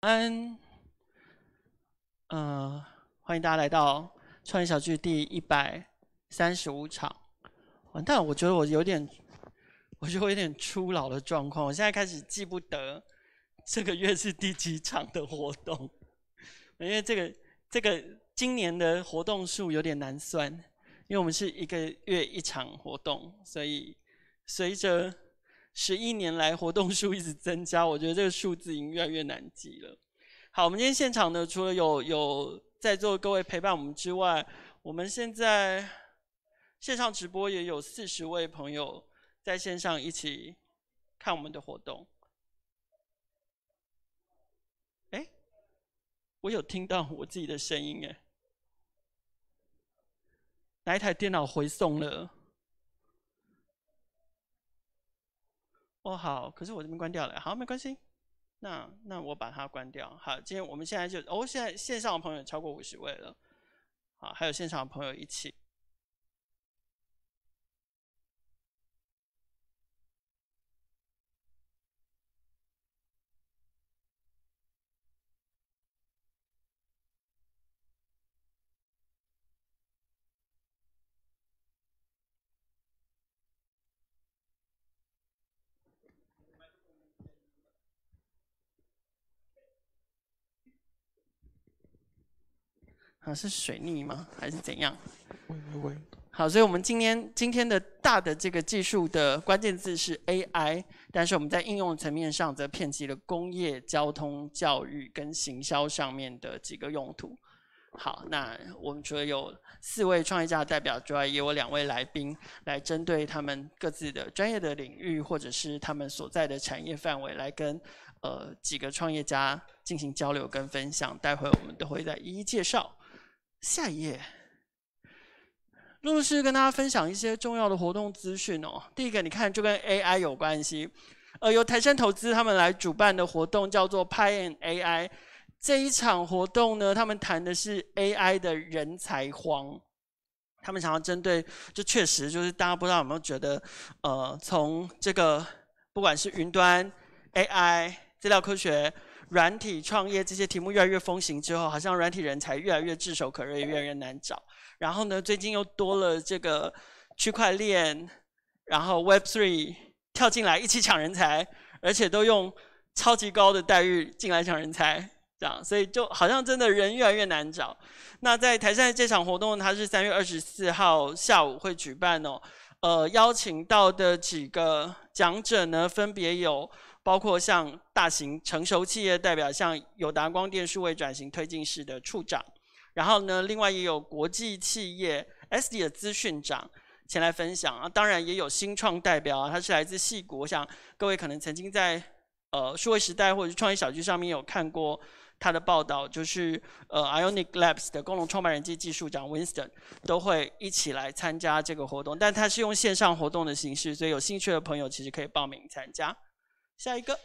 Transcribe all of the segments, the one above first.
安，呃，欢迎大家来到创意小聚第一百三十五场。完蛋，我觉得我有点，我觉得我有点初老的状况，我现在开始记不得这个月是第几场的活动。因为这个，这个今年的活动数有点难算，因为我们是一个月一场活动，所以随着。十一年来，活动数一直增加，我觉得这个数字已经越来越难记了。好，我们今天现场呢，除了有有在座各位陪伴我们之外，我们现在线上直播也有四十位朋友在线上一起看我们的活动。哎，我有听到我自己的声音哎，哪一台电脑回送了？哦，好，可是我这边关掉了，好，没关系，那那我把它关掉，好，今天我们现在就，哦，现在线上的朋友超过五十位了，好，还有现场的朋友一起。啊，是水逆吗？还是怎样？喂喂。喂。好，所以，我们今天今天的大的这个技术的关键字是 AI，但是我们在应用层面上则遍及了工业、交通、教育跟行销上面的几个用途。好，那我们除了有四位创业家代表之外，也有两位来宾来针对他们各自的专业的领域，或者是他们所在的产业范围来跟呃几个创业家进行交流跟分享。待会我们都会再一一介绍。下一页，陆陆续续跟大家分享一些重要的活动资讯哦。第一个，你看就跟 AI 有关系，呃，由台山投资他们来主办的活动叫做 “PiN AI”。这一场活动呢，他们谈的是 AI 的人才荒。他们想要针对，就确实就是大家不知道有没有觉得，呃，从这个不管是云端 AI、资料科学。软体创业这些题目越来越风行之后，好像软体人才越来越炙手可热，也越来越难找。然后呢，最近又多了这个区块链，然后 Web Three 跳进来一起抢人才，而且都用超级高的待遇进来抢人才，这样，所以就好像真的人越来越难找。那在台的这场活动，它是三月二十四号下午会举办哦。呃，邀请到的几个讲者呢，分别有包括像大型成熟企业代表，像友达光电数位转型推进室的处长，然后呢，另外也有国际企业 SD 的资讯长前来分享啊，当然也有新创代表啊，他是来自戏谷，我想各位可能曾经在呃数位时代或者是创业小聚上面有看过。他的报道就是，呃，Ionic Labs 的共同创办人兼技术长 Winston 都会一起来参加这个活动，但他是用线上活动的形式，所以有兴趣的朋友其实可以报名参加。下一个，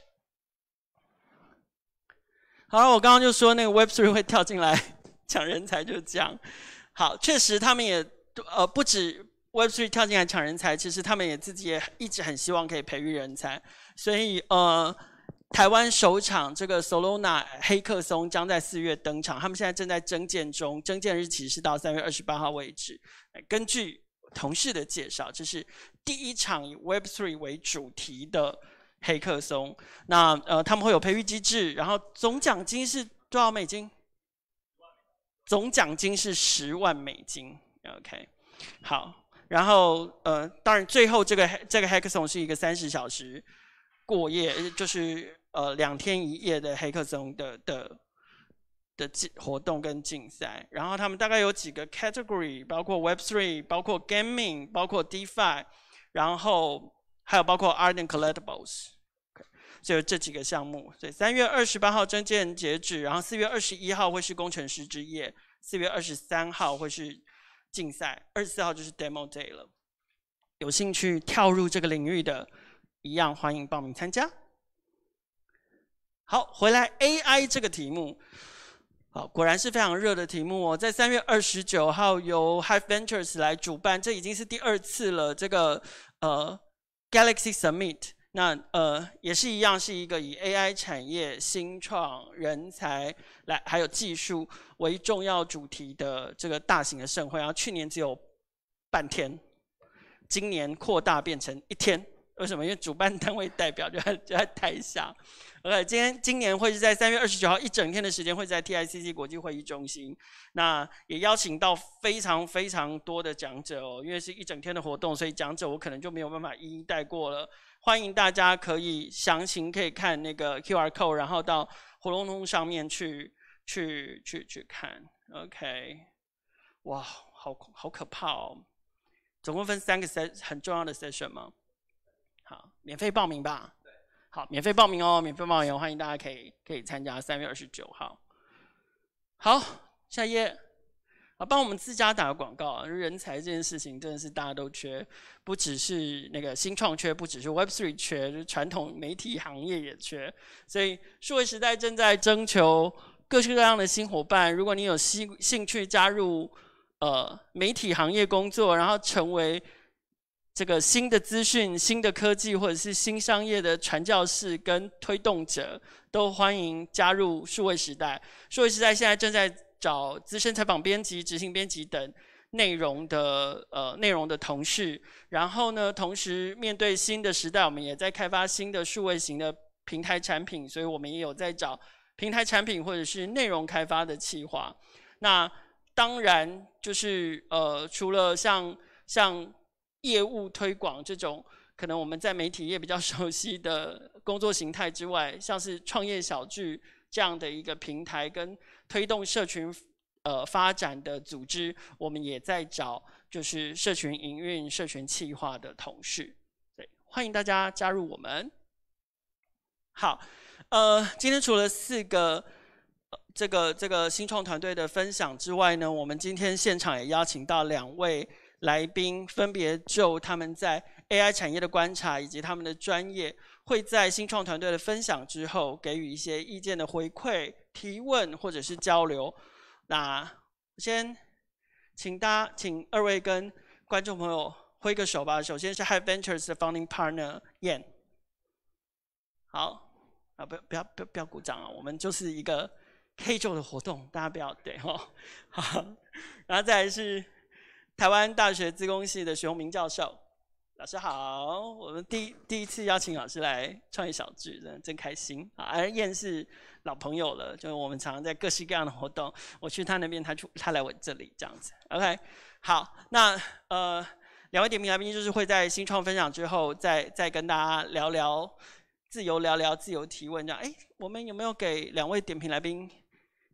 好了，我刚刚就说那个 Web3 会跳进来抢人才，就是这样。好，确实他们也呃不止 Web3 跳进来抢人才，其实他们也自己也一直很希望可以培育人才，所以呃。台湾首场这个 Solona 黑客松将在四月登场，他们现在正在征件中，征件日期是到三月二十八号为止。根据同事的介绍，这是第一场以 Web Three 为主题的黑客松。那呃，他们会有培育机制，然后总奖金是多少美金？总奖金是十万美金。OK，好，然后呃，当然最后这个这个黑客松是一个三十小时过夜，就是。呃，两天一夜的黑客松的的的活动跟竞赛，然后他们大概有几个 category，包括 Web3，包括 gaming，包括 DeFi，然后还有包括 Art and Collectibles，就这几个项目。所以三月二十八号证件截止，然后四月二十一号会是工程师之夜，四月二十三号会是竞赛，二十四号就是 Demo Day 了。有兴趣跳入这个领域的，一样欢迎报名参加。好，回来 AI 这个题目，好，果然是非常热的题目。哦。在三月二十九号由 h i v e Ventures 来主办，这已经是第二次了。这个呃 Galaxy Summit，那呃也是一样，是一个以 AI 产业、新创人才来还有技术为重要主题的这个大型的盛会。然后去年只有半天，今年扩大变成一天。为什么？因为主办单位代表就在就在台下。OK，今天今年会是在三月二十九号一整天的时间，会在 TICC 国际会议中心。那也邀请到非常非常多的讲者哦，因为是一整天的活动，所以讲者我可能就没有办法一一带过了。欢迎大家可以详情可以看那个 QR code，然后到火龙通上面去去去去看。OK，哇，好好可怕哦！总共分三个 se 很重要的 session 吗？好，免费报名吧。好，免费报名哦，免费报名，欢迎大家可以可以参加三月二十九号。好，下一页。啊，帮我们自家打个广告。人才这件事情真的是大家都缺，不只是那个新创缺，不只是 Web Three 缺，就传统媒体行业也缺。所以数位时代正在征求各式各样的新伙伴。如果你有兴兴趣加入呃媒体行业工作，然后成为。这个新的资讯、新的科技，或者是新商业的传教士跟推动者，都欢迎加入数位时代。数位时代现在正在找资深采访编辑、执行编辑等内容的呃内容的同事。然后呢，同时面对新的时代，我们也在开发新的数位型的平台产品，所以我们也有在找平台产品或者是内容开发的企划。那当然就是呃，除了像像。业务推广这种可能我们在媒体业比较熟悉的工作形态之外，像是创业小聚这样的一个平台，跟推动社群呃发展的组织，我们也在找就是社群营运、社群企划的同事。对，欢迎大家加入我们。好，呃，今天除了四个这个这个新创团队的分享之外呢，我们今天现场也邀请到两位。来宾分别就他们在 AI 产业的观察以及他们的专业，会在新创团队的分享之后给予一些意见的回馈、提问或者是交流。那先请大家请二位跟观众朋友挥个手吧。首先是 High Ventures 的 Founding Partner Yan，好啊，不不要不要不要鼓掌啊，我们就是一个 K 座的活动，大家不要对哦。好，然后再来是。台湾大学资工系的徐宏明教授，老师好，我们第第一次邀请老师来创业小聚，真真开心。而燕是老朋友了，就是我们常常在各式各样的活动，我去他那边，他去，他来我这里这样子。OK，好，那呃两位点评来宾就是会在新创分享之后，再再跟大家聊聊自由聊聊自由提问。这样，哎，我们有没有给两位点评来宾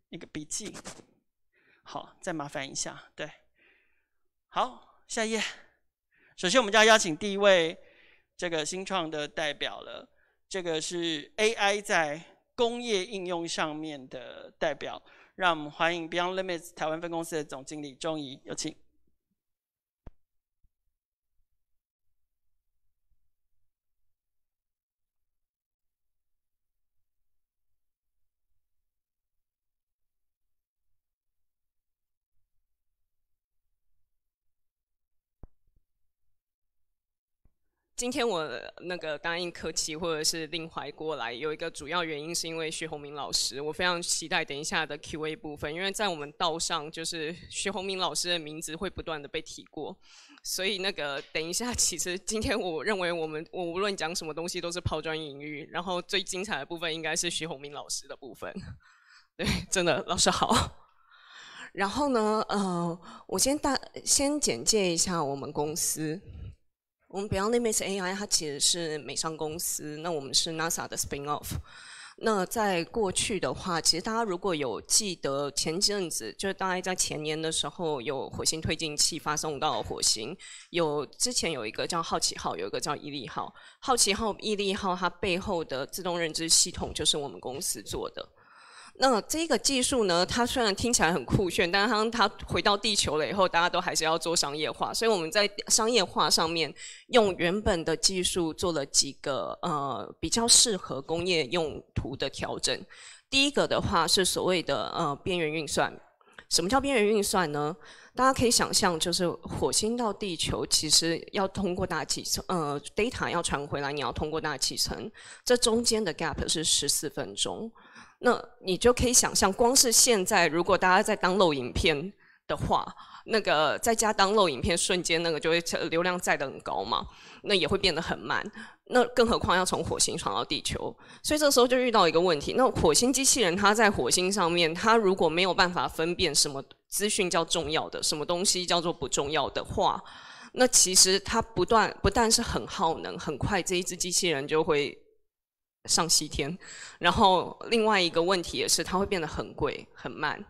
一个笔记？好，再麻烦一下，对。好，下一页。首先，我们就要邀请第一位这个新创的代表了。这个是 AI 在工业应用上面的代表，让我们欢迎 Beyond Limits 台湾分公司的总经理钟怡，有请。今天我那个答应柯奇或者是令怀过来，有一个主要原因是因为徐宏明老师，我非常期待等一下的 Q A 部分，因为在我们道上就是徐宏明老师的名字会不断的被提过，所以那个等一下，其实今天我认为我们我无论讲什么东西都是抛砖引玉，然后最精彩的部分应该是徐宏明老师的部分，对，真的老师好。然后呢，呃，我先大先简介一下我们公司。我们 Beyond Limits AI 它其实是美商公司，那我们是 NASA 的 spin off。那在过去的话，其实大家如果有记得前阵子，就是大概在前年的时候，有火星推进器发送到火星，有之前有一个叫好奇号，有一个叫毅力号，好奇号、毅力号它背后的自动认知系统就是我们公司做的。那这个技术呢，它虽然听起来很酷炫，但是它它回到地球了以后，大家都还是要做商业化。所以我们在商业化上面，用原本的技术做了几个呃比较适合工业用途的调整。第一个的话是所谓的呃边缘运算。什么叫边缘运算呢？大家可以想象，就是火星到地球其实要通过大气层，呃，data 要传回来，你要通过大气层，这中间的 gap 是十四分钟。那你就可以想象，光是现在，如果大家在当漏影片的话，那个在家当漏影片瞬间，那个就会流量载的很高嘛，那也会变得很慢。那更何况要从火星传到地球，所以这时候就遇到一个问题：那火星机器人它在火星上面，它如果没有办法分辨什么资讯叫重要的，什么东西叫做不重要的话，那其实它不断不但是很耗能，很快这一只机器人就会。上西天，然后另外一个问题也是，它会变得很贵、很慢。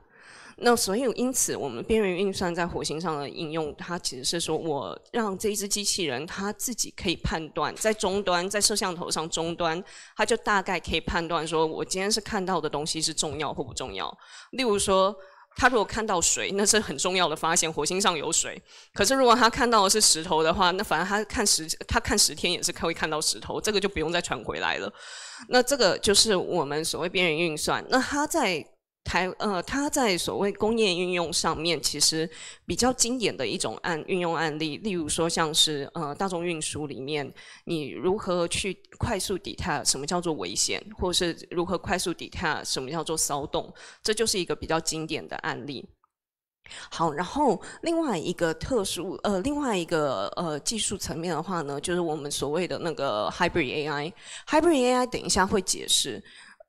那所以因此，我们边缘运算在火星上的应用，它其实是说我让这一只机器人它自己可以判断，在终端在摄像头上终端，它就大概可以判断说我今天是看到的东西是重要或不重要。例如说，它如果看到水，那是很重要的发现，火星上有水。可是如果它看到的是石头的话，那反正它看石，它看十天也是可以看到石头，这个就不用再传回来了。那这个就是我们所谓边缘运算。那它在台呃，它在所谓工业运用上面，其实比较经典的一种案运用案例，例如说像是呃大众运输里面，你如何去快速 d e t 什么叫做危险，或是如何快速 d e t 什么叫做骚动，这就是一个比较经典的案例。好，然后另外一个特殊呃，另外一个呃技术层面的话呢，就是我们所谓的那个 hybrid AI，hybrid AI 等一下会解释，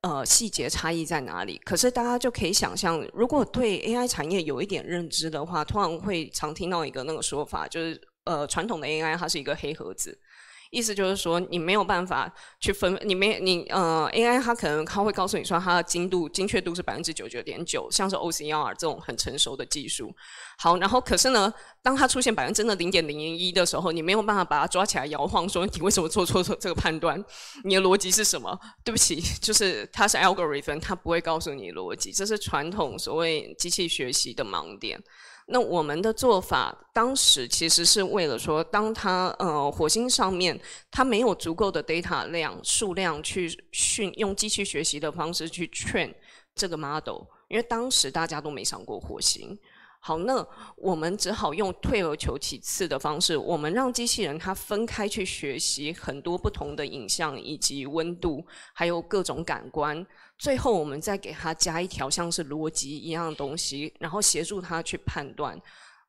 呃，细节差异在哪里。可是大家就可以想象，如果对 AI 产业有一点认知的话，通常会常听到一个那个说法，就是呃，传统的 AI 它是一个黑盒子。意思就是说，你没有办法去分，你没你呃，AI 它可能它会告诉你说，它的精度精确度是百分之九十九点九，像是 OCR 这种很成熟的技术。好，然后可是呢，当它出现百分之的零点零零一的时候，你没有办法把它抓起来摇晃，说你为什么做错这个判断？你的逻辑是什么？对不起，就是它是 algorithm，它不会告诉你逻辑，这是传统所谓机器学习的盲点。那我们的做法，当时其实是为了说，当它呃火星上面它没有足够的 data 量数量去训用机器学习的方式去 train 这个 model，因为当时大家都没上过火星。好，那我们只好用退而求其次的方式，我们让机器人它分开去学习很多不同的影像以及温度，还有各种感官。最后，我们再给它加一条像是逻辑一样的东西，然后协助它去判断，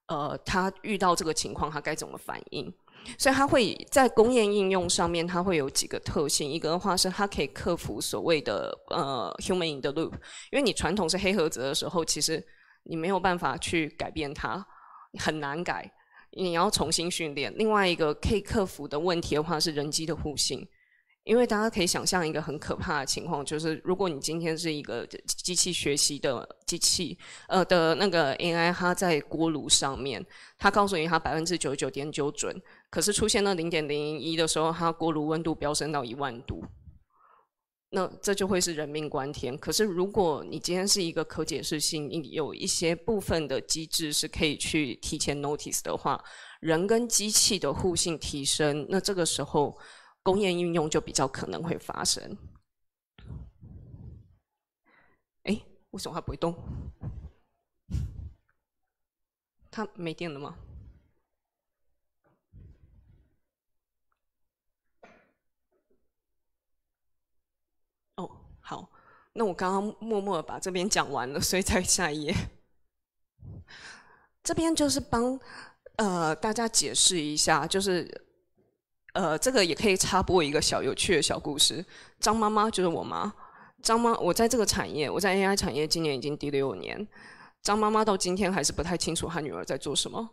呃，它遇到这个情况它该怎么反应。所以它会在工业应用上面，它会有几个特性：一个的话是它可以克服所谓的呃 human in the loop，因为你传统是黑盒子的时候，其实你没有办法去改变它，很难改，你要重新训练。另外一个可以克服的问题的话是人机的互信。因为大家可以想象一个很可怕的情况，就是如果你今天是一个机器学习的机器，呃的那个 AI，它在锅炉上面，它告诉你它百分之九十九点九准，可是出现了零点零一的时候，它锅炉温度飙升到一万度，那这就会是人命关天。可是如果你今天是一个可解释性，有一些部分的机制是可以去提前 notice 的话，人跟机器的互信提升，那这个时候。工业应用就比较可能会发生。哎，为什么它不会动？它没电了吗？哦，好，那我刚刚默默把这边讲完了，所以在下一页。这边就是帮呃大家解释一下，就是。呃，这个也可以插播一个小有趣的小故事。张妈妈就是我妈，张妈，我在这个产业，我在 AI 产业今年已经第六年。张妈妈到今天还是不太清楚她女儿在做什么。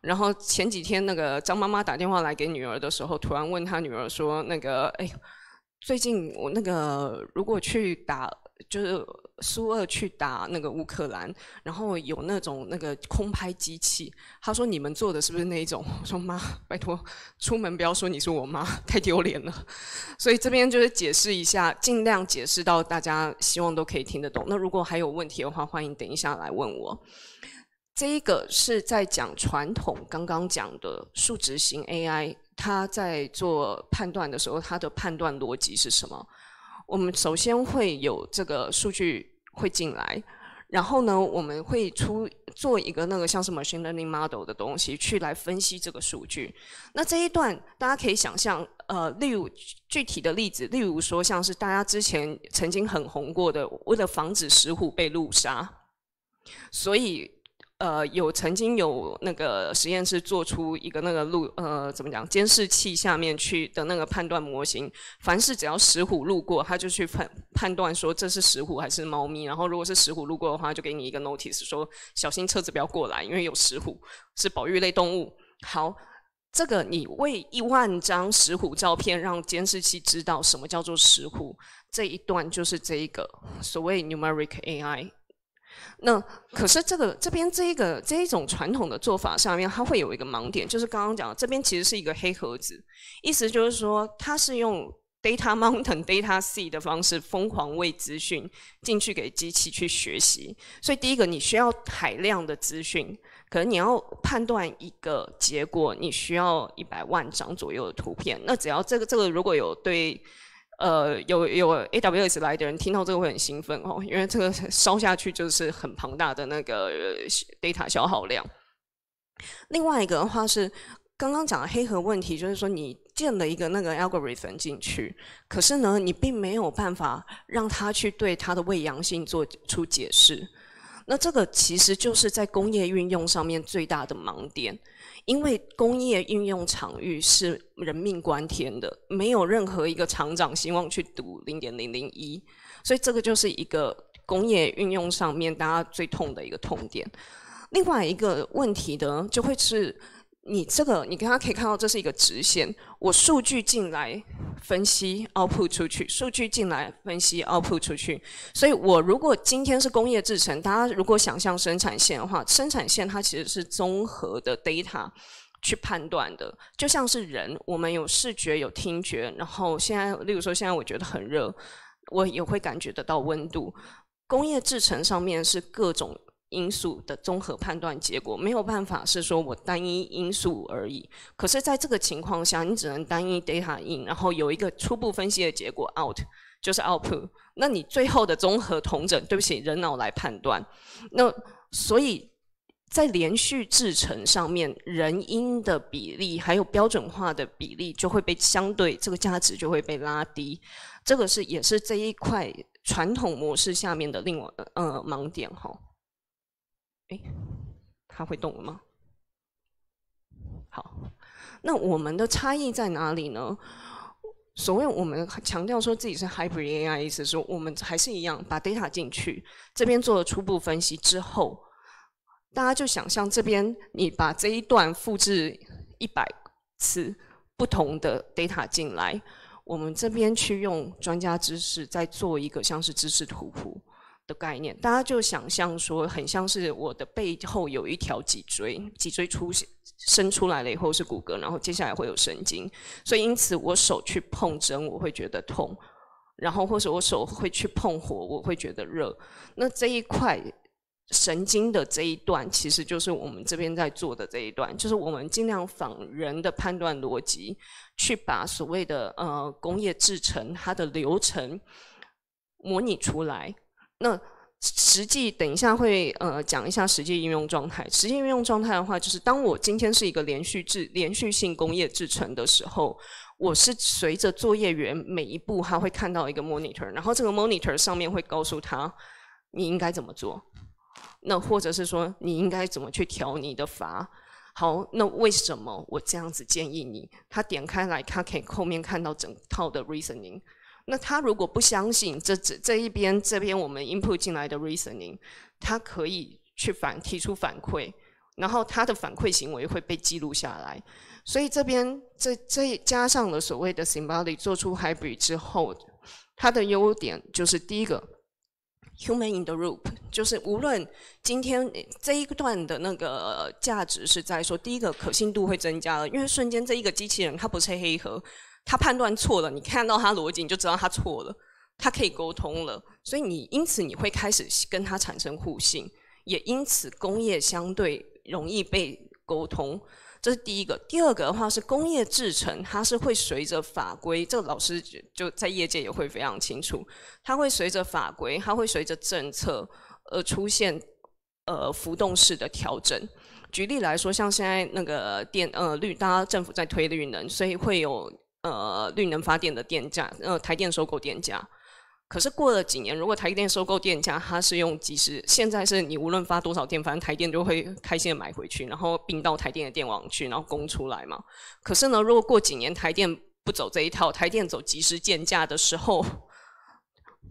然后前几天那个张妈妈打电话来给女儿的时候，突然问她女儿说：“那个，哎，最近我那个如果去打就是。”苏二去打那个乌克兰，然后有那种那个空拍机器。他说：“你们做的是不是那一种？” 我说：“妈，拜托，出门不要说你是我妈，太丢脸了。”所以这边就是解释一下，尽量解释到大家希望都可以听得懂。那如果还有问题的话，欢迎等一下来问我。这一个是在讲传统，刚刚讲的数值型 AI，它在做判断的时候，它的判断逻辑是什么？我们首先会有这个数据会进来，然后呢，我们会出做一个那个像是 machine learning model 的东西去来分析这个数据。那这一段大家可以想象，呃，例如具体的例子，例如说像是大家之前曾经很红过的，为了防止石虎被路杀，所以。呃，有曾经有那个实验室做出一个那个录呃，怎么讲？监视器下面去的那个判断模型，凡是只要石虎路过，他就去判判断说这是石虎还是猫咪。然后如果是石虎路过的话，就给你一个 notice 说小心车子不要过来，因为有石虎是保育类动物。好，这个你为一万张石虎照片，让监视器知道什么叫做石虎。这一段就是这一个所谓 numeric AI。那可是这个这边这一个这一种传统的做法上面，它会有一个盲点，就是刚刚讲，这边其实是一个黑盒子，意思就是说，它是用 data mountain data sea 的方式疯狂喂资讯进去给机器去学习。所以第一个，你需要海量的资讯，可能你要判断一个结果，你需要一百万张左右的图片。那只要这个这个如果有对。呃，有有 AWS 来的人听到这个会很兴奋哦，因为这个烧下去就是很庞大的那个 data 消耗量。另外一个的话是，刚刚讲的黑盒问题，就是说你建了一个那个 algorithm 进去，可是呢，你并没有办法让它去对它的未阳性做出解释。那这个其实就是在工业运用上面最大的盲点。因为工业运用场域是人命关天的，没有任何一个厂长希望去赌零点零零一，所以这个就是一个工业运用上面大家最痛的一个痛点。另外一个问题的就会是。你这个，你刚刚可以看到，这是一个直线。我数据进来分析，output 出去；数据进来分析，output 出去。所以我如果今天是工业制程，大家如果想象生产线的话，生产线它其实是综合的 data 去判断的，就像是人，我们有视觉，有听觉，然后现在，例如说现在我觉得很热，我也会感觉得到温度。工业制程上面是各种。因素的综合判断结果没有办法是说我单一因素而已，可是在这个情况下，你只能单一 data in，然后有一个初步分析的结果 out，就是 output。那你最后的综合同整，对不起，人脑来判断。那所以，在连续制程上面，人因的比例还有标准化的比例就会被相对这个价值就会被拉低，这个是也是这一块传统模式下面的另外呃盲点哈。哎，它会动了吗？好，那我们的差异在哪里呢？所谓我们强调说自己是 hybrid AI，意思是我们还是一样把 data 进去，这边做了初步分析之后，大家就想象这边你把这一段复制一百次不同的 data 进来，我们这边去用专家知识再做一个像是知识图谱。的概念，大家就想象说，很像是我的背后有一条脊椎，脊椎出伸出来了以后是骨骼，然后接下来会有神经，所以因此我手去碰针，我会觉得痛；然后或者我手会去碰火，我会觉得热。那这一块神经的这一段，其实就是我们这边在做的这一段，就是我们尽量仿人的判断逻辑，去把所谓的呃工业制成它的流程模拟出来。那实际等一下会呃讲一下实际应用状态。实际应用状态的话，就是当我今天是一个连续制连续性工业制成的时候，我是随着作业员每一步，他会看到一个 monitor，然后这个 monitor 上面会告诉他你应该怎么做。那或者是说你应该怎么去调你的阀？好，那为什么我这样子建议你？他点开来，他可以后面看到整套的 reasoning。那他如果不相信这这这一边这边我们 input 进来的 reasoning，他可以去反提出反馈，然后他的反馈行为会被记录下来。所以这边这这加上了所谓的 symbolic 做出 hybrid 之后，它的优点就是第一个 human in the loop，就是无论今天这一段的那个价值是在说第一个可信度会增加了，因为瞬间这一个机器人它不是黑盒。他判断错了，你看到他逻辑，你就知道他错了。他可以沟通了，所以你因此你会开始跟他产生互信，也因此工业相对容易被沟通。这是第一个。第二个的话是工业制程，它是会随着法规，这个老师就在业界也会非常清楚，它会随着法规，它会随着政策而出现呃浮动式的调整。举例来说，像现在那个电呃绿大家政府在推绿能，所以会有。呃，绿能发电的电价，呃，台电收购电价。可是过了几年，如果台电收购电价，它是用即时。现在是你无论发多少电，反正台电就会开心的买回去，然后并到台电的电网去，然后供出来嘛。可是呢，如果过几年台电不走这一套，台电走即时建价的时候，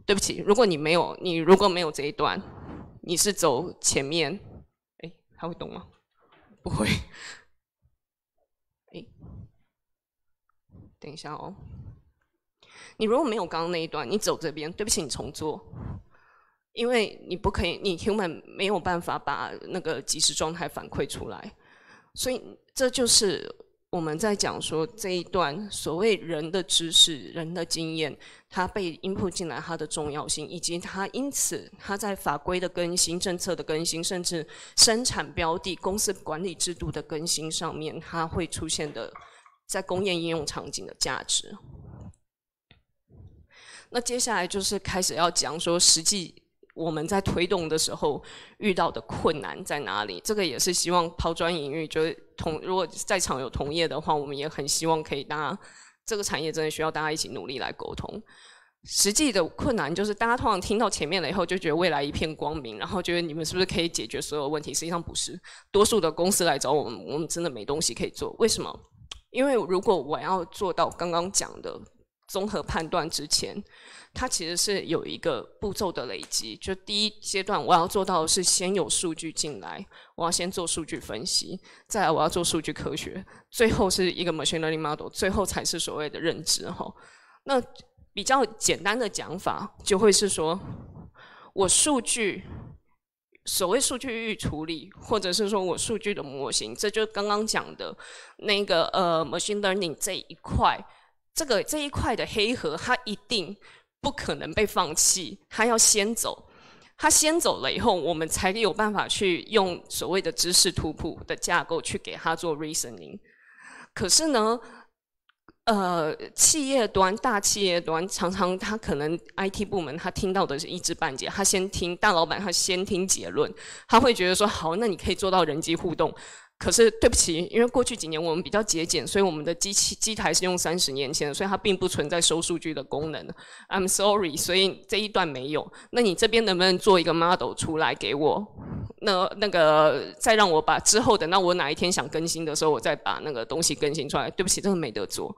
对不起，如果你没有，你如果没有这一段，你是走前面，哎，他会懂吗？不会。等一下哦，你如果没有刚刚那一段，你走这边。对不起，你重做，因为你不可以，你根本没有办法把那个即时状态反馈出来。所以这就是我们在讲说这一段所谓人的知识、人的经验，它被 input 进来，它的重要性，以及它因此它在法规的更新、政策的更新，甚至生产标的公司管理制度的更新上面，它会出现的。在工业应用场景的价值。那接下来就是开始要讲说，实际我们在推动的时候遇到的困难在哪里？这个也是希望抛砖引玉，就是同如果在场有同业的话，我们也很希望可以大家这个产业真的需要大家一起努力来沟通。实际的困难就是大家通常听到前面了以后，就觉得未来一片光明，然后觉得你们是不是可以解决所有问题？实际上不是，多数的公司来找我们，我们真的没东西可以做。为什么？因为如果我要做到刚刚讲的综合判断之前，它其实是有一个步骤的累积。就第一阶段，我要做到的是先有数据进来，我要先做数据分析，再来我要做数据科学，最后是一个 machine learning model，最后才是所谓的认知哈。那比较简单的讲法，就会是说我数据。所谓数据预处理，或者是说我数据的模型，这就刚刚讲的那个呃 machine learning 这一块，这个这一块的黑盒，它一定不可能被放弃，它要先走，它先走了以后，我们才有办法去用所谓的知识图谱的架构去给它做 reasoning。可是呢？呃，企业端、大企业端，常常他可能 IT 部门他听到的是一知半解，他先听大老板，他先听结论，他会觉得说好，那你可以做到人机互动。可是对不起，因为过去几年我们比较节俭，所以我们的机器机台是用三十年前的，所以它并不存在收数据的功能。I'm sorry，所以这一段没有。那你这边能不能做一个 model 出来给我？那那个再让我把之后等到我哪一天想更新的时候，我再把那个东西更新出来。对不起，这个没得做。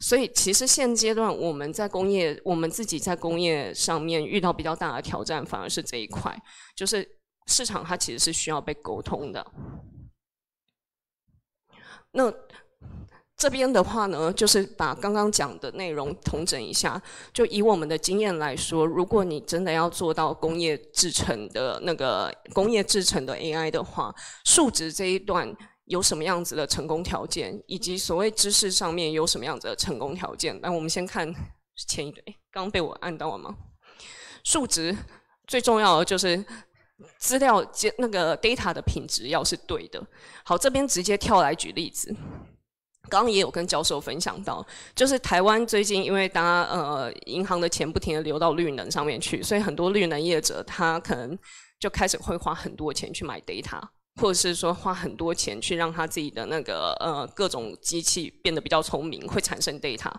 所以其实现阶段我们在工业，我们自己在工业上面遇到比较大的挑战，反而是这一块，就是市场它其实是需要被沟通的。那这边的话呢，就是把刚刚讲的内容统整一下。就以我们的经验来说，如果你真的要做到工业制成的那个工业制成的 AI 的话，数值这一段有什么样子的成功条件，以及所谓知识上面有什么样子的成功条件？那我们先看前一堆，刚被我按到了吗？数值最重要的就是。资料接那个 data 的品质要是对的，好，这边直接跳来举例子。刚刚也有跟教授分享到，就是台湾最近因为大家呃银行的钱不停的流到绿能上面去，所以很多绿能业者他可能就开始会花很多钱去买 data，或者是说花很多钱去让他自己的那个呃各种机器变得比较聪明，会产生 data。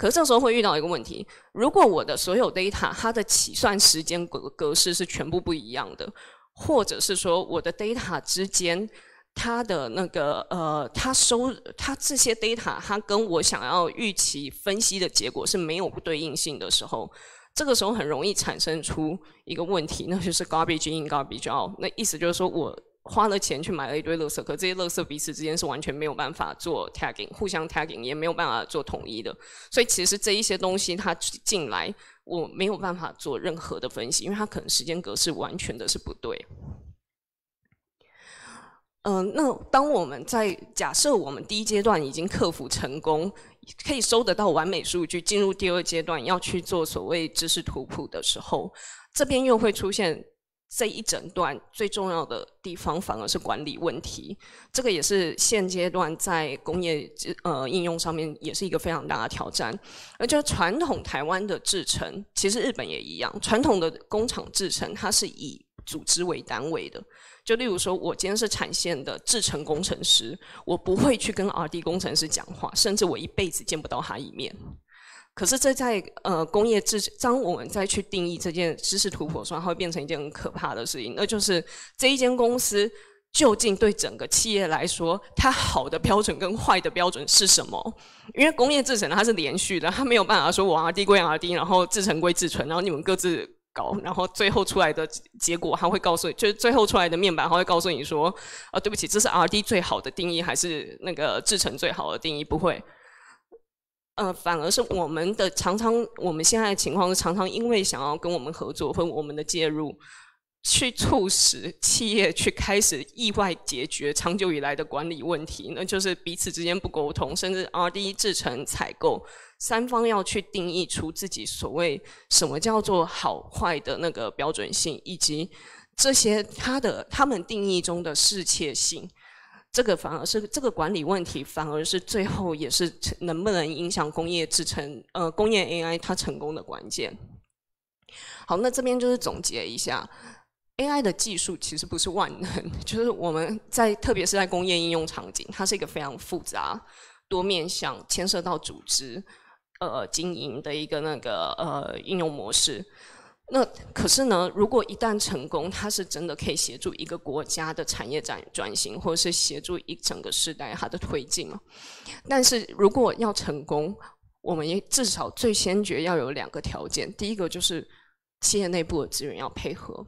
可是这时候会遇到一个问题：如果我的所有 data 它的起算时间格格式是全部不一样的，或者是说我的 data 之间它的那个呃，它收它这些 data 它跟我想要预期分析的结果是没有对应性的时候，这个时候很容易产生出一个问题，那就是 garbage in garbage out。那意思就是说我。花了钱去买了一堆垃圾，可这些垃圾彼此之间是完全没有办法做 tagging，互相 tagging 也没有办法做统一的，所以其实这一些东西它进来，我没有办法做任何的分析，因为它可能时间格式完全的是不对。嗯，那当我们在假设我们第一阶段已经克服成功，可以收得到完美数据，进入第二阶段要去做所谓知识图谱的时候，这边又会出现。这一整段最重要的地方反而是管理问题，这个也是现阶段在工业呃应用上面也是一个非常大的挑战。而且传统台湾的制程，其实日本也一样，传统的工厂制程它是以组织为单位的。就例如说，我今天是产线的制程工程师，我不会去跟 R&D 工程师讲话，甚至我一辈子见不到他一面。可是这在呃工业制，当我们再去定义这件知识突破的时候，它会变成一件很可怕的事情。那就是这一间公司究竟对整个企业来说，它好的标准跟坏的标准是什么？因为工业制成它是连续的，它没有办法说我 R D 归 R D，然后制成归制成，然后你们各自搞，然后最后出来的结果，它会告诉，就是最后出来的面板，它会告诉你说啊对不起，这是 RD 最好的定义，还是那个制成最好的定义？不会。呃，反而是我们的常常，我们现在的情况是常常因为想要跟我们合作或我们的介入，去促使企业去开始意外解决长久以来的管理问题，那就是彼此之间不沟通，甚至 R&D、制程、采购三方要去定义出自己所谓什么叫做好坏的那个标准性，以及这些它的他们定义中的适切性。这个反而是这个管理问题，反而是最后也是能不能影响工业制成呃工业 AI 它成功的关键。好，那这边就是总结一下，AI 的技术其实不是万能，就是我们在特别是在工业应用场景，它是一个非常复杂、多面向、牵涉到组织、呃经营的一个那个呃应用模式。那可是呢？如果一旦成功，它是真的可以协助一个国家的产业转转型，或者是协助一整个时代它的推进嘛？但是如果要成功，我们也至少最先决要有两个条件：第一个就是企业内部的资源要配合。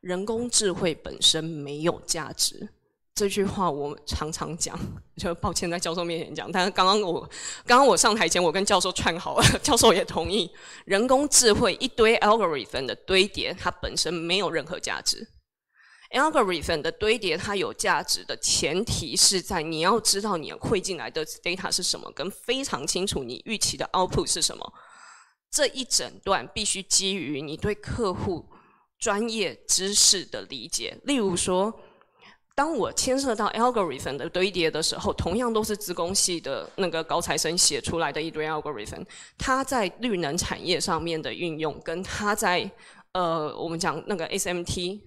人工智慧本身没有价值。这句话我常常讲，就抱歉在教授面前讲。但是刚刚我，刚刚我上台前我跟教授串好了，教授也同意。人工智慧一堆 algorithm 的堆叠，它本身没有任何价值。algorithm 的堆叠，它有价值的前提是在你要知道你汇进来的 data 是什么，跟非常清楚你预期的 output 是什么。这一整段必须基于你对客户专业知识的理解，例如说。当我牵涉到 algorithm 的堆叠的时候，同样都是资工系的那个高材生写出来的一堆 algorithm，它在绿能产业上面的运用，跟它在呃我们讲那个 SMT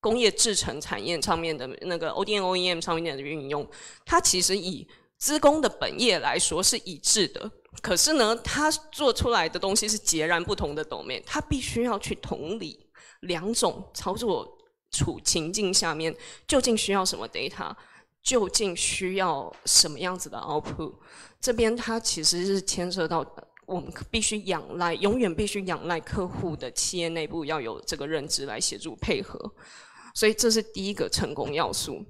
工业制成产业上面的那个 o d m OEM 上面的运用，它其实以资工的本业来说是一致的，可是呢，它做出来的东西是截然不同的 domain，它必须要去同理两种操作。处情境下面究竟需要什么 data，究竟需要什么样子的 output？这边它其实是牵涉到我们必须仰赖，永远必须仰赖客户的企业内部要有这个认知来协助配合，所以这是第一个成功要素。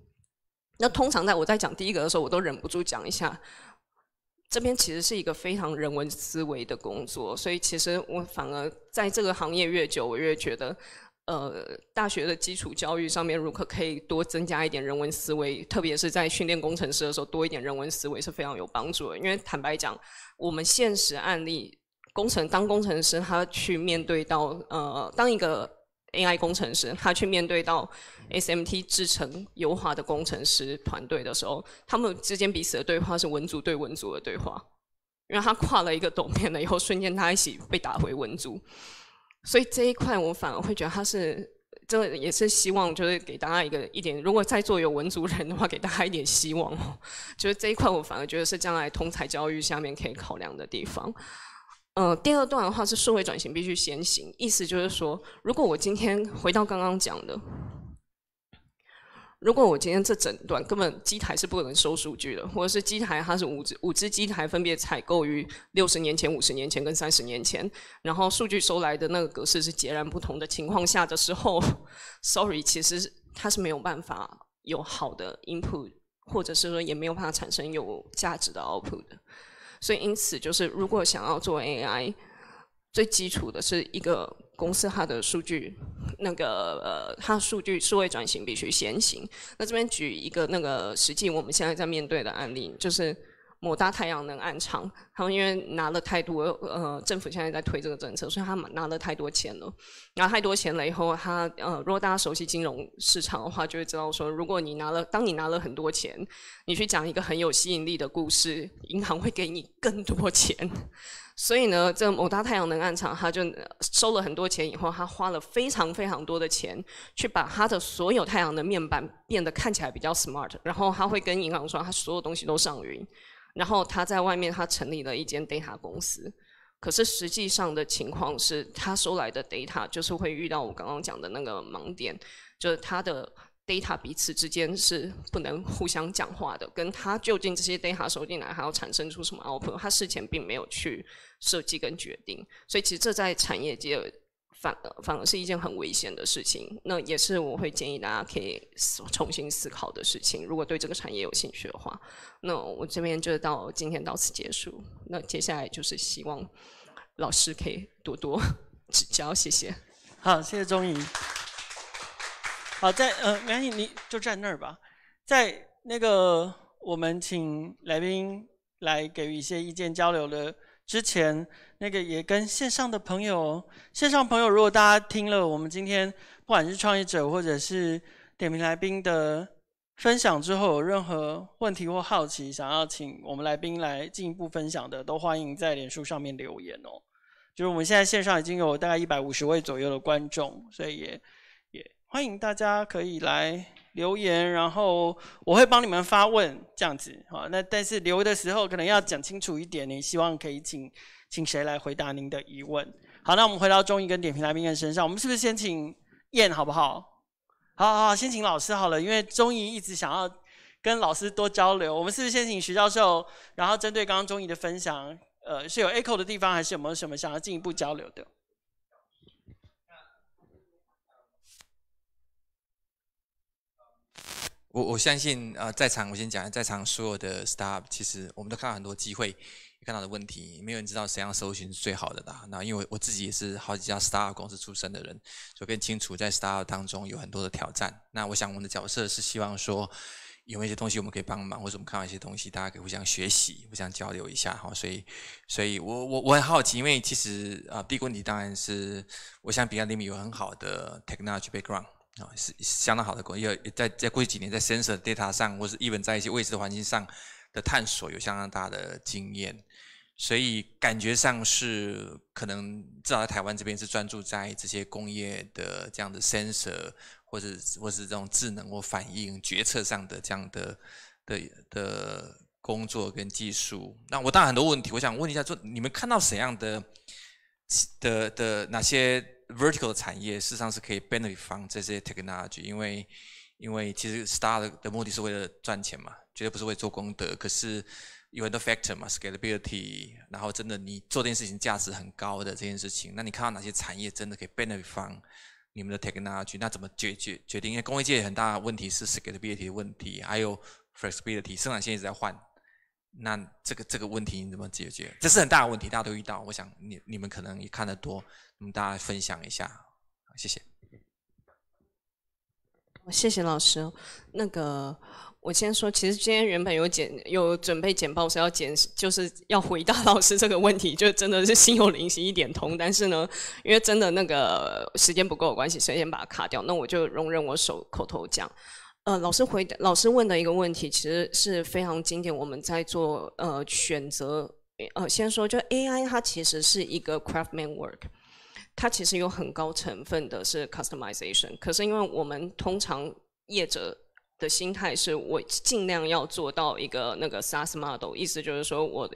那通常在我在讲第一个的时候，我都忍不住讲一下，这边其实是一个非常人文思维的工作，所以其实我反而在这个行业越久，我越觉得。呃，大学的基础教育上面，如何可以多增加一点人文思维？特别是在训练工程师的时候，多一点人文思维是非常有帮助的。因为坦白讲，我们现实案例，工程当工程师，他去面对到呃，当一个 AI 工程师，他去面对到 SMT 制成优化的工程师团队的时候，他们之间彼此的对话是文组对文组的对话，因为他跨了一个懂 面了以后，瞬间他一起被打回文组。所以这一块我反而会觉得它是，这也是希望，就是给大家一个一点，如果在座有文族人的话，给大家一点希望哦。就是这一块我反而觉得是将来通才教育下面可以考量的地方。嗯，第二段的话是社会转型必须先行，意思就是说，如果我今天回到刚刚讲的。如果我今天这整段根本机台是不可能收数据的，或者是机台它是五只五只机台分别采购于六十年前、五十年前跟三十年前，然后数据收来的那个格式是截然不同的情况下的时候，sorry，其实它是没有办法有好的 input，或者是说也没有办法产生有价值的 output 的。所以因此就是，如果想要做 AI，最基础的是一个。公司它的数据，那个呃，它数据数位转型必须先行。那这边举一个那个实际我们现在在面对的案例，就是。某大太阳能暗场，他们因为拿了太多，呃，政府现在在推这个政策，所以他们拿了太多钱了，拿太多钱了以后，他呃，如果大家熟悉金融市场的话，就会知道说，如果你拿了，当你拿了很多钱，你去讲一个很有吸引力的故事，银行会给你更多钱。所以呢，这个某大太阳能暗场，他就收了很多钱以后，他花了非常非常多的钱，去把他的所有太阳能面板变得看起来比较 smart，然后他会跟银行说，他所有东西都上云。然后他在外面，他成立了一间 data 公司，可是实际上的情况是他收来的 data 就是会遇到我刚刚讲的那个盲点，就是他的 data 彼此之间是不能互相讲话的，跟他究竟这些 data 收进来还要产生出什么 output，他事前并没有去设计跟决定，所以其实这在产业界。反而反而是一件很危险的事情，那也是我会建议大家可以重新思考的事情。如果对这个产业有兴趣的话，那我这边就到今天到此结束。那接下来就是希望老师可以多多 指教，谢谢。好，谢谢钟怡。好，在呃，没关系，你就站那儿吧。在那个，我们请来宾来给予一些意见交流的。之前那个也跟线上的朋友，线上朋友，如果大家听了我们今天不管是创业者或者是点评来宾的分享之后，有任何问题或好奇，想要请我们来宾来进一步分享的，都欢迎在脸书上面留言哦。就是我们现在线上已经有大概一百五十位左右的观众，所以也也欢迎大家可以来。留言，然后我会帮你们发问，这样子，好，那但是留的时候可能要讲清楚一点，你希望可以请请谁来回答您的疑问？好，那我们回到钟医跟点评来宾的身上，我们是不是先请燕好不好？好好，先请老师好了，因为钟医一直想要跟老师多交流，我们是不是先请徐教授？然后针对刚刚钟医的分享，呃，是有 echo 的地方，还是有没有什么想要进一步交流的？我我相信，呃，在场我先讲，在场所有的 s t a f f 其实我们都看到很多机会，看到的问题，没有人知道怎样搜寻是最好的啦。那因为我自己也是好几家 s t a f f 公司出身的人，就更清楚在 s t a f f 当中有很多的挑战。那我想我们的角色是希望说，有一些东西我们可以帮忙，或者我们看到一些东西，大家可以互相学习，互相交流一下哈。所以，所以我我我很好奇，因为其实啊，big 问题当然是，我想比亚迪米有很好的 technology background。啊，是相当好的工业，在在过去几年，在 sensor data 上，或是 even 在一些未知的环境上的探索，有相当大的经验。所以感觉上是可能至少在台湾这边是专注在这些工业的这样的 sensor，或者或是这种智能或反应决策上的这样的的的工作跟技术。那我当然很多问题，我想问一下，说你们看到怎样的的的哪些？Vertical 的产业事实上是可以 benefit from 这些 technology，因为因为其实 start 的目的是为了赚钱嘛，绝对不是为做功德。可是有很多 factor 嘛，scalability，然后真的你做这件事情价值很高的这件事情，那你看到哪些产业真的可以 benefit from 你们的 technology？那怎么决决决定？因为工业界很大的问题是 scalability 的问题，还有 flexibility，生产线一直在换。那这个这个问题你怎么解决？这是很大的问题，大家都遇到。我想你你们可能也看得多，我们大家分享一下，谢谢。谢谢老师。那个我先说，其实今天原本有简有准备简报是要简，就是要回答老师这个问题，就真的是心有灵犀一点通。但是呢，因为真的那个时间不够的关系，所以先把它卡掉。那我就容忍我手口头讲。呃，老师回老师问的一个问题，其实是非常经典。我们在做呃选择，呃，先说就 AI，它其实是一个 craftman work，它其实有很高成分的是 customization。可是因为我们通常业者的心态是，我尽量要做到一个那个 SaaS model，意思就是说我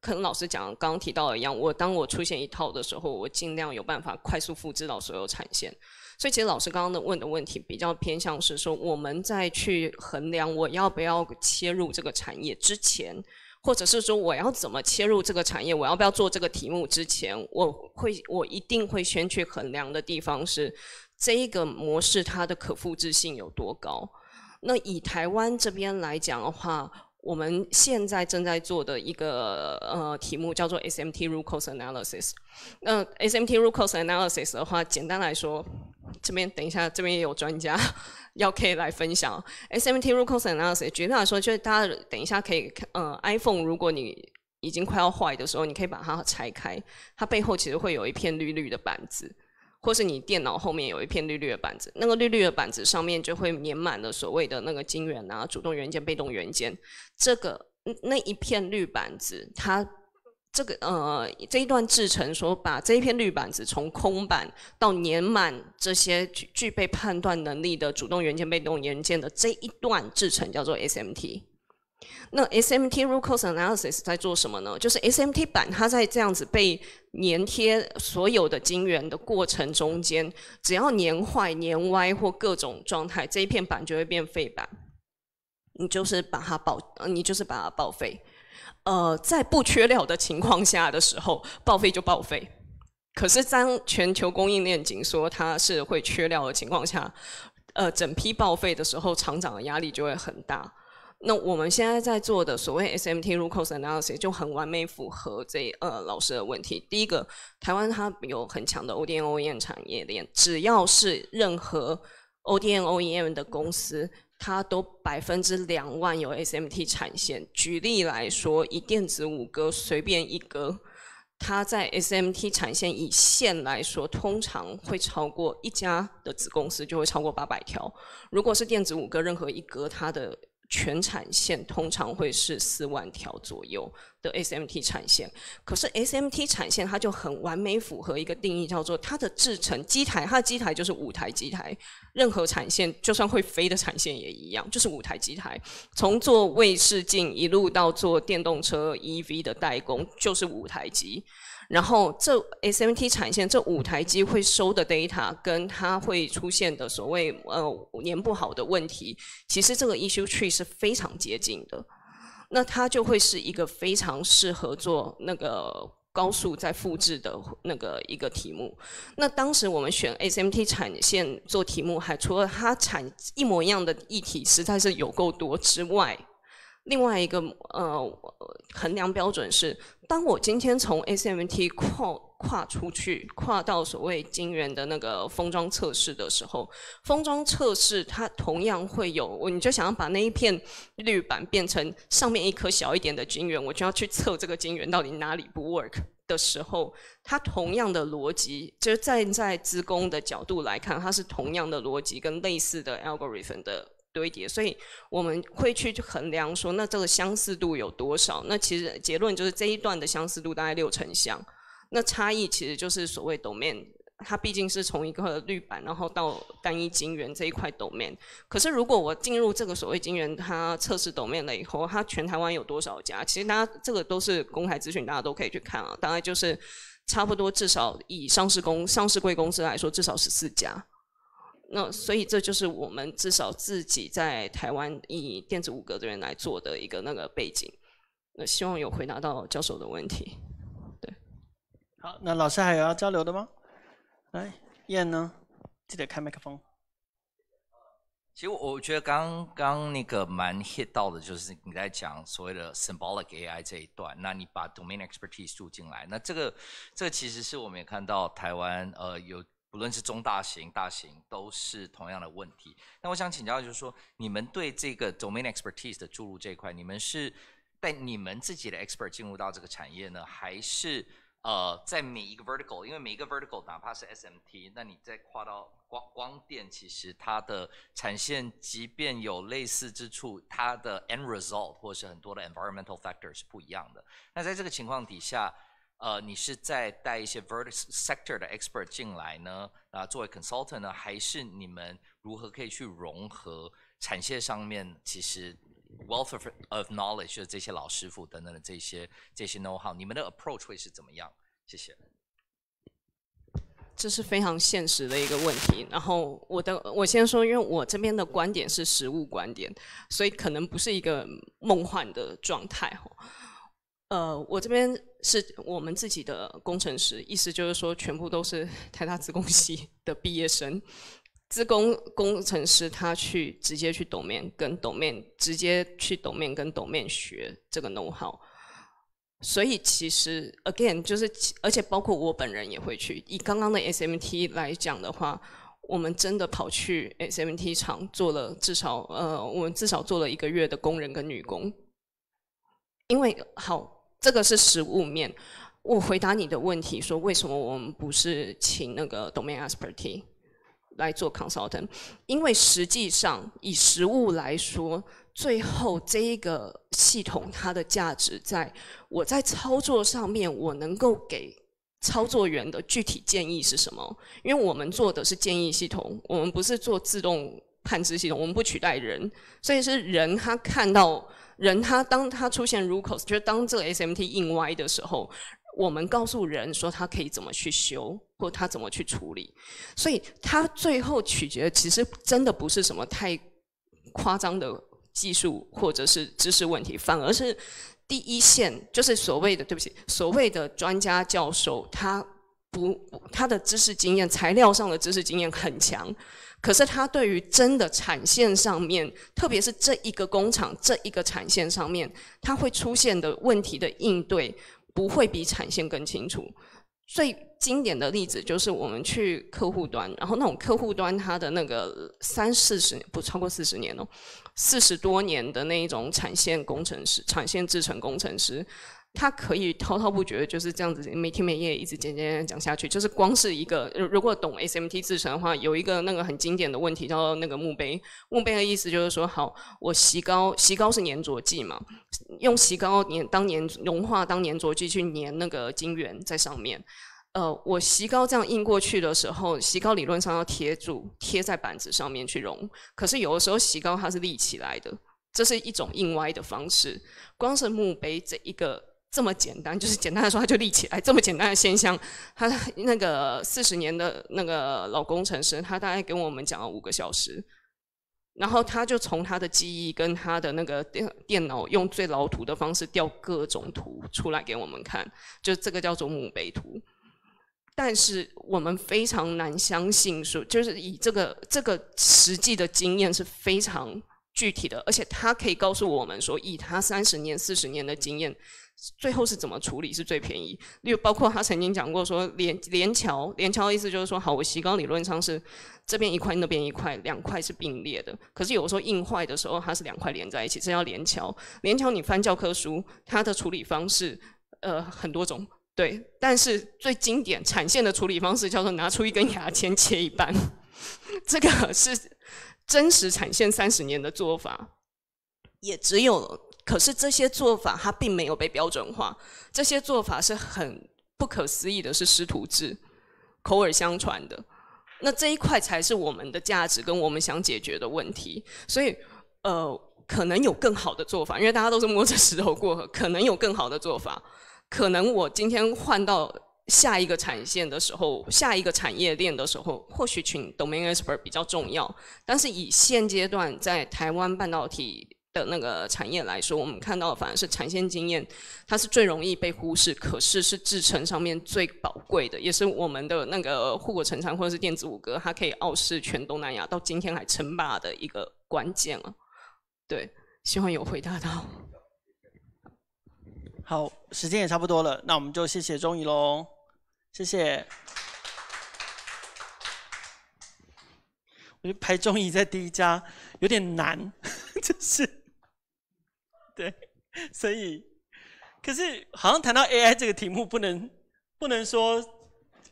跟老师讲刚刚提到一样，我当我出现一套的时候，我尽量有办法快速复制到所有产线。所以，其实老师刚刚的问的问题比较偏向是说，我们在去衡量我要不要切入这个产业之前，或者是说我要怎么切入这个产业，我要不要做这个题目之前，我会我一定会先去衡量的地方是，这个模式它的可复制性有多高。那以台湾这边来讲的话。我们现在正在做的一个呃题目叫做 SMT r o c a s e analysis。那 SMT r o c a s e analysis 的话，简单来说，这边等一下，这边也有专家 要可以来分享。SMT r o c a s e analysis，举例来说，就是大家等一下可以，呃，iPhone 如果你已经快要坏的时候，你可以把它拆开，它背后其实会有一片绿绿的板子。或是你电脑后面有一片绿绿的板子，那个绿绿的板子上面就会粘满了所谓的那个晶圆啊，主动元件、被动元件。这个那一片绿板子，它这个呃这一段制成，说把这一片绿板子从空板到粘满这些具具备判断能力的主动元件、被动元件的这一段制成，叫做 SMT。那 SMT r o c a l analysis 在做什么呢？就是 SMT 板，它在这样子被粘贴所有的晶圆的过程中间，只要粘坏、粘歪或各种状态，这一片板就会变废板。你就是把它报，你就是把它报废。呃，在不缺料的情况下的时候，报废就报废。可是当全球供应链紧缩，它是会缺料的情况下，呃，整批报废的时候，厂长的压力就会很大。那我们现在在做的所谓 SMT 入口 c a l analysis 就很完美符合这呃老师的问题。第一个，台湾它有很强的 ODM/OEM 产业链，只要是任何 ODM/OEM 的公司，它都百分之两万有 SMT 产线。举例来说，以电子五格随便一格，它在 SMT 产线以线来说，通常会超过一家的子公司就会超过八百条。如果是电子五格任何一格，它的全产线通常会是四万条左右的 SMT 产线，可是 SMT 产线它就很完美符合一个定义，叫做它的制程机台，它的机台就是五台机台。任何产线，就算会飞的产线也一样，就是五台机台。从做卫视镜一路到做电动车 EV 的代工，就是五台机。然后这 SMT 产线这五台机会收的 data 跟它会出现的所谓呃粘不好的问题，其实这个 issue tree 是非常接近的，那它就会是一个非常适合做那个高速在复制的那个一个题目。那当时我们选 SMT 产线做题目，还除了它产一模一样的议题实在是有够多之外。另外一个呃衡量标准是，当我今天从 s m t 跨跨出去，跨到所谓晶圆的那个封装测试的时候，封装测试它同样会有，我就想要把那一片绿板变成上面一颗小一点的晶圆，我就要去测这个晶圆到底哪里不 work 的时候，它同样的逻辑，就是站在资工的角度来看，它是同样的逻辑跟类似的 algorithm 的。堆叠，所以我们会去衡量说，那这个相似度有多少？那其实结论就是这一段的相似度大概六成像，那差异其实就是所谓 i 面，它毕竟是从一个绿板然后到单一晶圆这一块 i 面。可是如果我进入这个所谓晶圆，它测试 i 面了以后，它全台湾有多少家？其实大家这个都是公开资讯，大家都可以去看啊。大概就是差不多至少以上市公上市贵公司来说，至少十四家。那所以这就是我们至少自己在台湾以电子五格这边来做的一个那个背景。那希望有回答到教授的问题。对。好，那老师还有要交流的吗？来，燕呢？记得开麦克风。其实我觉得刚刚那个蛮 hit 到的，就是你在讲所谓的 symbolic AI 这一段，那你把 domain expertise 注进来，那这个这其实是我们也看到台湾呃有。不论是中大型、大型，都是同样的问题。那我想请教，就是说，你们对这个 domain expertise 的注入这一块，你们是带你们自己的 expert 进入到这个产业呢，还是呃，在每一个 vertical？因为每一个 vertical，哪怕是 SMT，那你再跨到光光电，其实它的产线即便有类似之处，它的 end result 或是很多的 environmental f a c t o r 是不一样的。那在这个情况底下，呃，你是在带一些 v e r t i c sector 的 expert 进来呢，啊，作为 consultant 呢，还是你们如何可以去融合产线上面其实 wealth of knowledge 的这些老师傅等等的这些这些 know how，你们的 approach 会是怎么样？谢谢。这是非常现实的一个问题。然后我的我先说，因为我这边的观点是实物观点，所以可能不是一个梦幻的状态呃，我这边是我们自己的工程师，意思就是说全部都是 台大资工系的毕业生，资工工程师他去直接去董面跟董面，直接去董面跟董面学这个 know how，所以其实 again 就是而且包括我本人也会去，以刚刚的 SMT 来讲的话，我们真的跑去 SMT 厂做了至少呃，我们至少做了一个月的工人跟女工，因为好。这个是实物面。我回答你的问题，说为什么我们不是请那个 domain expert 来做 consultant？因为实际上以实物来说，最后这一个系统它的价值在我在操作上面，我能够给操作员的具体建议是什么？因为我们做的是建议系统，我们不是做自动判知系统，我们不取代人，所以是人他看到。人他当他出现入口，就是当这个 SMT 硬歪的时候，我们告诉人说他可以怎么去修，或他怎么去处理。所以他最后取决其实真的不是什么太夸张的技术或者是知识问题，反而是第一线就是所谓的对不起，所谓的专家教授，他不他的知识经验，材料上的知识经验很强。可是他对于真的产线上面，特别是这一个工厂这一个产线上面，它会出现的问题的应对，不会比产线更清楚。最经典的例子就是我们去客户端，然后那种客户端它的那个三四十年，不超过四十年哦。四十多年的那一种产线工程师、产线制程工程师，他可以滔滔不绝就是这样子，每天每夜一直讲讲讲下去。就是光是一个，如果懂 SMT 制程的话，有一个那个很经典的问题叫做那个墓碑。墓碑的意思就是说，好，我锡膏，锡膏是粘着剂嘛，用锡膏粘当年融化当年着剂去粘那个晶圆在上面。呃，我石膏这样印过去的时候，石膏理论上要贴住、贴在板子上面去融。可是有的时候石膏它是立起来的，这是一种印歪的方式。光是墓碑这一个这么简单，就是简单的说它就立起来这么简单的现象，他 那个四十年的那个老工程师，他大概跟我们讲了五个小时，然后他就从他的记忆跟他的那个电电脑用最老土的方式调各种图出来给我们看，就这个叫做墓碑图。但是我们非常难相信，说就是以这个这个实际的经验是非常具体的，而且他可以告诉我们说，以他三十年、四十年的经验，最后是怎么处理是最便宜。又包括他曾经讲过说，连连桥，连桥意思就是说，好，我石高理论上是这边一块，那边一块，两块是并列的。可是有时候硬坏的时候，它是两块连在一起，这叫连桥。连桥你翻教科书，它的处理方式，呃，很多种。对，但是最经典产线的处理方式叫做拿出一根牙签切一半，这个是真实产线三十年的做法。也只有，可是这些做法它并没有被标准化，这些做法是很不可思议的，是师徒制、口耳相传的。那这一块才是我们的价值跟我们想解决的问题。所以，呃，可能有更好的做法，因为大家都是摸着石头过河，可能有更好的做法。可能我今天换到下一个产线的时候，下一个产业链的时候，或许群 domain expert 比较重要。但是以现阶段在台湾半导体的那个产业来说，我们看到反而是产线经验，它是最容易被忽视，可是是制程上面最宝贵的，也是我们的那个护国成墙或者是电子五哥，它可以傲视全东南亚到今天还称霸的一个关键了。对，希望有回答到。好，时间也差不多了，那我们就谢谢钟怡喽，谢谢。我就排钟怡在第一家，有点难，就是。对，所以，可是好像谈到 AI 这个题目，不能不能说。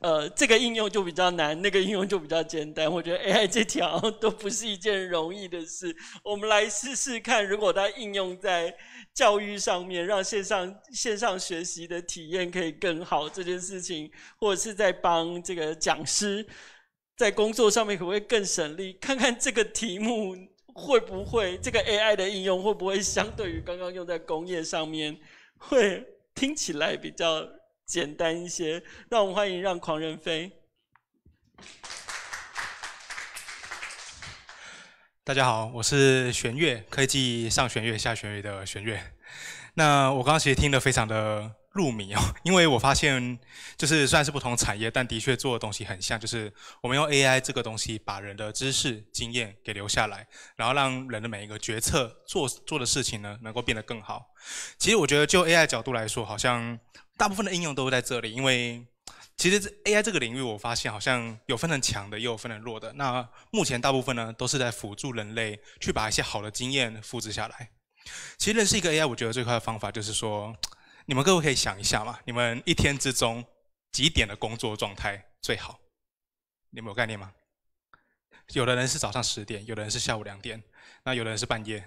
呃，这个应用就比较难，那个应用就比较简单。我觉得 AI 这条都不是一件容易的事。我们来试试看，如果它应用在教育上面，让线上线上学习的体验可以更好，这件事情，或者是在帮这个讲师在工作上面可不会更省力？看看这个题目会不会，这个 AI 的应用会不会相对于刚刚用在工业上面，会听起来比较。简单一些，让我们欢迎让狂人飞。大家好，我是玄月，科技上玄月下玄月的玄月。那我刚刚其实听得非常的入迷哦，因为我发现就是虽然是不同产业，但的确做的东西很像，就是我们用 AI 这个东西把人的知识经验给留下来，然后让人的每一个决策做做的事情呢，能够变得更好。其实我觉得就 AI 角度来说，好像。大部分的应用都是在这里，因为其实 AI 这个领域，我发现好像有分成强的，也有分成弱的。那目前大部分呢，都是在辅助人类去把一些好的经验复制下来。其实认识一个 AI，我觉得最快的方法就是说，你们各位可以想一下嘛，你们一天之中几点的工作状态最好？你们有概念吗？有的人是早上十点，有的人是下午两点，那有的人是半夜。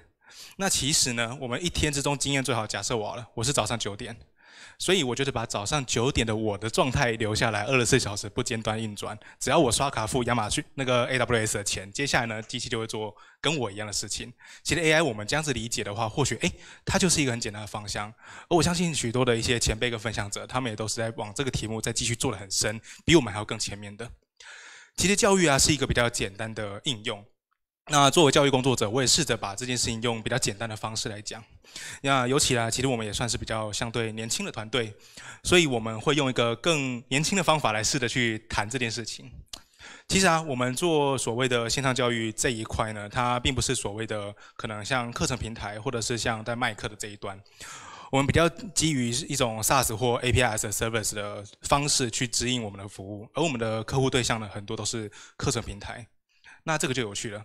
那其实呢，我们一天之中经验最好，假设我了，我是早上九点。所以，我就是把早上九点的我的状态留下来，二十四小时不间断运转。只要我刷卡付亚马逊那个 A W S 的钱，接下来呢，机器就会做跟我一样的事情。其实 A I 我们这样子理解的话，或许诶，它就是一个很简单的方向。而我相信许多的一些前辈跟分享者，他们也都是在往这个题目再继续做的很深，比我们还要更前面的。其实教育啊，是一个比较简单的应用。那作为教育工作者，我也试着把这件事情用比较简单的方式来讲。那尤其啊，其实我们也算是比较相对年轻的团队，所以我们会用一个更年轻的方法来试着去谈这件事情。其实啊，我们做所谓的线上教育这一块呢，它并不是所谓的可能像课程平台，或者是像在卖课的这一端，我们比较基于一种 SaaS 或 APIs service 的方式去指引我们的服务，而我们的客户对象呢，很多都是课程平台。那这个就有趣了。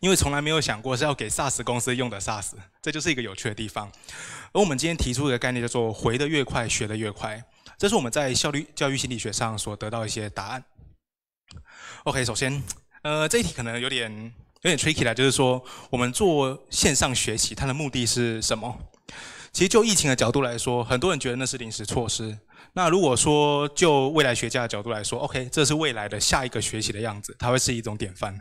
因为从来没有想过是要给 SaaS 公司用的 SaaS，这就是一个有趣的地方。而我们今天提出一个概念，叫做“回得越快，学得越快”，这是我们在效率教育心理学上所得到一些答案。OK，首先，呃，这一题可能有点有点 tricky 啦，就是说我们做线上学习，它的目的是什么？其实就疫情的角度来说，很多人觉得那是临时措施。那如果说就未来学家的角度来说，OK，这是未来的下一个学习的样子，它会是一种典范。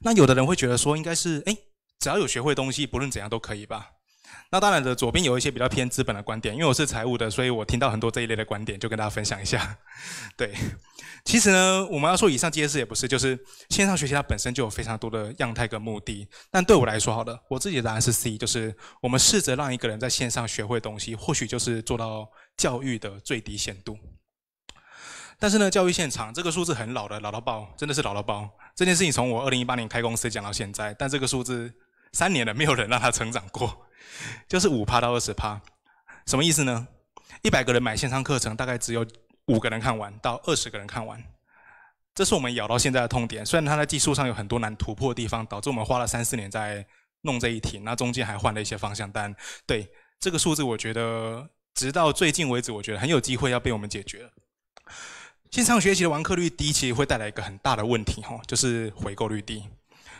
那有的人会觉得说，应该是哎，只要有学会东西，不论怎样都可以吧？那当然的，左边有一些比较偏资本的观点，因为我是财务的，所以我听到很多这一类的观点，就跟大家分享一下。对，其实呢，我们要说以上这些事也不是，就是线上学习它本身就有非常多的样态跟目的。但对我来说，好了，我自己的答案是 C，就是我们试着让一个人在线上学会东西，或许就是做到教育的最低限度。但是呢，教育现场这个数字很老的，老到爆，真的是老到爆。这件事情从我二零一八年开公司讲到现在，但这个数字三年了没有人让它成长过，就是五趴到二十趴，什么意思呢？一百个人买线上课程，大概只有五个人看完到二十个人看完，这是我们咬到现在的痛点。虽然它在技术上有很多难突破的地方，导致我们花了三四年在弄这一题，那中间还换了一些方向，但对这个数字，我觉得直到最近为止，我觉得很有机会要被我们解决了。线上学习的完课率低，其实会带来一个很大的问题，哈，就是回购率低。